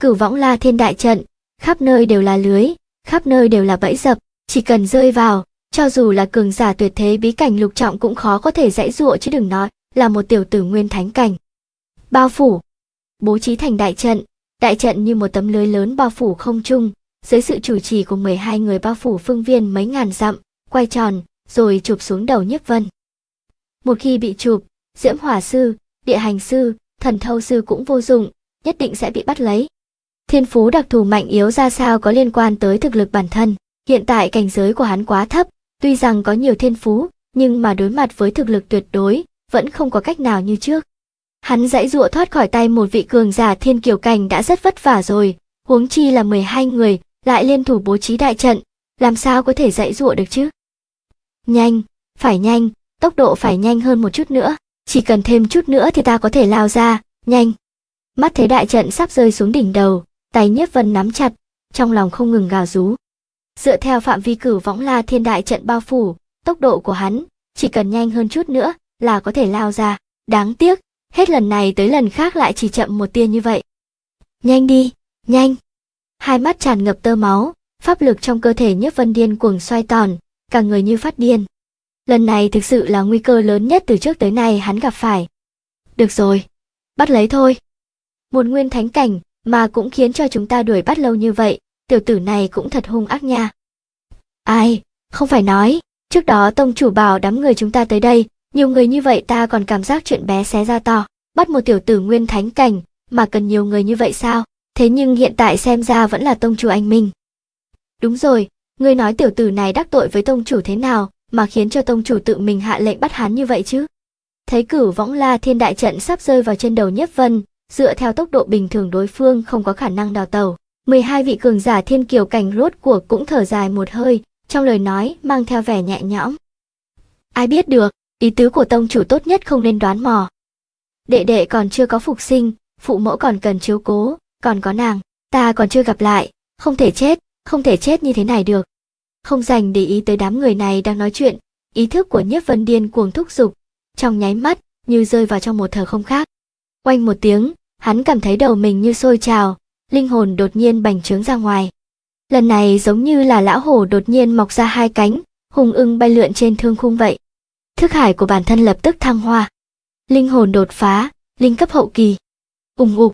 Cửu võng la thiên đại trận, khắp nơi đều là lưới, khắp nơi đều là bẫy dập, chỉ cần rơi vào, cho dù là cường giả tuyệt thế bí cảnh lục trọng cũng khó có thể dãy dụa chứ đừng nói là một tiểu tử nguyên thánh cảnh. Bao phủ, bố trí thành đại trận, Đại trận như một tấm lưới lớn bao phủ không trung, dưới sự chủ trì của 12 người bao phủ phương viên mấy ngàn dặm, quay tròn, rồi chụp xuống đầu Nhiếp Vân. Một khi bị chụp, Diễm Hỏa sư, Địa Hành sư, Thần Thâu sư cũng vô dụng, nhất định sẽ bị bắt lấy. Thiên phú đặc thù mạnh yếu ra sao có liên quan tới thực lực bản thân, hiện tại cảnh giới của hắn quá thấp, tuy rằng có nhiều thiên phú, nhưng mà đối mặt với thực lực tuyệt đối, vẫn không có cách nào như trước. Hắn dãy dụa thoát khỏi tay một vị cường giả thiên kiều cảnh đã rất vất vả rồi, huống chi là 12 người, lại liên thủ bố trí đại trận, làm sao có thể dãy dụa được chứ? Nhanh, phải nhanh, tốc độ phải nhanh hơn một chút nữa, chỉ cần thêm chút nữa thì ta có thể lao ra, nhanh. Mắt thấy đại trận sắp rơi xuống đỉnh đầu, tay nhiếp vân nắm chặt, trong lòng không ngừng gào rú. Dựa theo phạm vi cử võng la thiên đại trận bao phủ, tốc độ của hắn, chỉ cần nhanh hơn chút nữa là có thể lao ra. Đáng tiếc, hết lần này tới lần khác lại chỉ chậm một tia như vậy. Nhanh đi, nhanh. Hai mắt tràn ngập tơ máu, pháp lực trong cơ thể nhất Vân điên cuồng xoay tòn cả người như phát điên. Lần này thực sự là nguy cơ lớn nhất từ trước tới nay hắn gặp phải. Được rồi, bắt lấy thôi. Một nguyên thánh cảnh mà cũng khiến cho chúng ta đuổi bắt lâu như vậy, tiểu tử này cũng thật hung ác nha. Ai, không phải nói, trước đó tông chủ bảo đám người chúng ta tới đây, nhiều người như vậy ta còn cảm giác chuyện bé xé ra to, bắt một tiểu tử nguyên thánh cảnh, mà cần nhiều người như vậy sao? Thế nhưng hiện tại xem ra vẫn là tông chủ anh Minh. Đúng rồi, ngươi nói tiểu tử này đắc tội với tông chủ thế nào mà khiến cho tông chủ tự mình hạ lệnh bắt hắn như vậy chứ? Thấy cử võng la thiên đại trận sắp rơi vào trên đầu nhất vân, dựa theo tốc độ bình thường đối phương không có khả năng đào tàu. 12 vị cường giả thiên kiều cảnh rốt cuộc cũng thở dài một hơi, trong lời nói mang theo vẻ nhẹ nhõm. Ai biết được, Ý tứ của tông chủ tốt nhất không nên đoán mò. Đệ đệ còn chưa có phục sinh, phụ mẫu còn cần chiếu cố, còn có nàng, ta còn chưa gặp lại, không thể chết, không thể chết như thế này được. Không dành để ý tới đám người này đang nói chuyện, ý thức của nhiếp vân điên cuồng thúc giục, trong nháy mắt như rơi vào trong một thờ không khác. Quanh một tiếng, hắn cảm thấy đầu mình như sôi trào, linh hồn đột nhiên bành trướng ra ngoài. Lần này giống như là lão hổ đột nhiên mọc ra hai cánh, hùng ưng bay lượn trên thương khung vậy thức hải của bản thân lập tức thăng hoa. Linh hồn đột phá, linh cấp hậu kỳ. Ùng ục.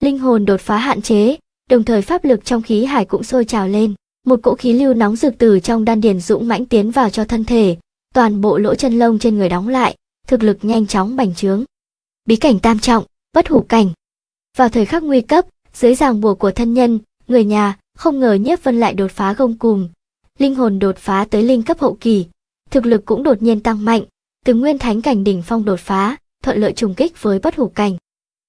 Linh hồn đột phá hạn chế, đồng thời pháp lực trong khí hải cũng sôi trào lên, một cỗ khí lưu nóng rực từ trong đan điền dũng mãnh tiến vào cho thân thể, toàn bộ lỗ chân lông trên người đóng lại, thực lực nhanh chóng bành trướng. Bí cảnh tam trọng, bất hủ cảnh. Vào thời khắc nguy cấp, dưới ràng buộc của thân nhân, người nhà, không ngờ Nhiếp Vân lại đột phá gông cùm. Linh hồn đột phá tới linh cấp hậu kỳ, thực lực cũng đột nhiên tăng mạnh, từ nguyên thánh cảnh đỉnh phong đột phá, thuận lợi trùng kích với bất hủ cảnh.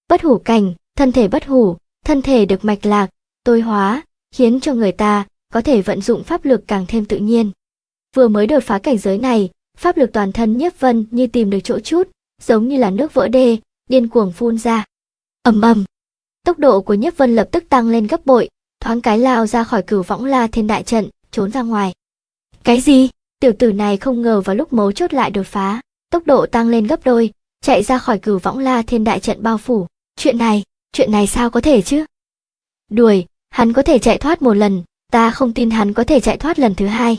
Bất hủ cảnh, thân thể bất hủ, thân thể được mạch lạc, tối hóa, khiến cho người ta có thể vận dụng pháp lực càng thêm tự nhiên. Vừa mới đột phá cảnh giới này, pháp lực toàn thân nhiếp vân như tìm được chỗ chút, giống như là nước vỡ đê, điên cuồng phun ra. ầm ầm, tốc độ của nhiếp vân lập tức tăng lên gấp bội, thoáng cái lao ra khỏi cửu võng la thiên đại trận, trốn ra ngoài. Cái gì? Tiểu tử này không ngờ vào lúc mấu chốt lại đột phá, tốc độ tăng lên gấp đôi, chạy ra khỏi cửu võng la thiên đại trận bao phủ. Chuyện này, chuyện này sao có thể chứ? Đuổi, hắn có thể chạy thoát một lần, ta không tin hắn có thể chạy thoát lần thứ hai.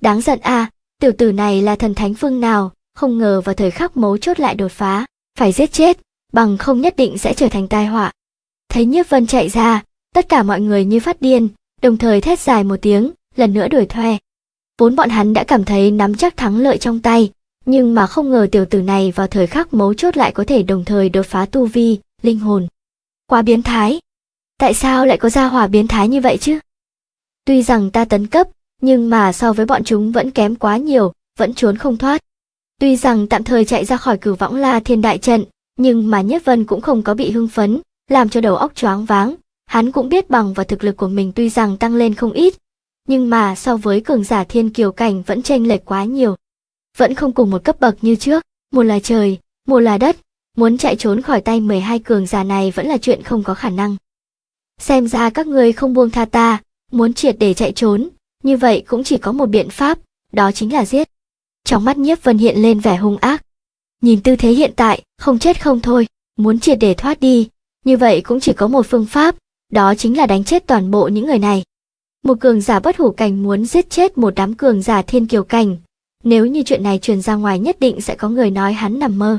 Đáng giận a, à, tiểu tử này là thần thánh phương nào, không ngờ vào thời khắc mấu chốt lại đột phá, phải giết chết, bằng không nhất định sẽ trở thành tai họa. Thấy Nhiếp Vân chạy ra, tất cả mọi người như phát điên, đồng thời thét dài một tiếng, lần nữa đuổi thuê, Vốn bọn hắn đã cảm thấy nắm chắc thắng lợi trong tay, nhưng mà không ngờ tiểu tử này vào thời khắc mấu chốt lại có thể đồng thời đột phá tu vi, linh hồn. Quá biến thái. Tại sao lại có gia hỏa biến thái như vậy chứ? Tuy rằng ta tấn cấp, nhưng mà so với bọn chúng vẫn kém quá nhiều, vẫn trốn không thoát. Tuy rằng tạm thời chạy ra khỏi cửu võng la thiên đại trận, nhưng mà Nhất Vân cũng không có bị hưng phấn, làm cho đầu óc choáng váng. Hắn cũng biết bằng và thực lực của mình tuy rằng tăng lên không ít, nhưng mà so với cường giả thiên kiều cảnh vẫn chênh lệch quá nhiều. Vẫn không cùng một cấp bậc như trước, một là trời, một là đất, muốn chạy trốn khỏi tay 12 cường giả này vẫn là chuyện không có khả năng. Xem ra các ngươi không buông tha ta, muốn triệt để chạy trốn, như vậy cũng chỉ có một biện pháp, đó chính là giết. Trong mắt nhiếp vân hiện lên vẻ hung ác. Nhìn tư thế hiện tại, không chết không thôi, muốn triệt để thoát đi, như vậy cũng chỉ có một phương pháp, đó chính là đánh chết toàn bộ những người này một cường giả bất hủ cảnh muốn giết chết một đám cường giả thiên kiều cảnh. Nếu như chuyện này truyền ra ngoài nhất định sẽ có người nói hắn nằm mơ.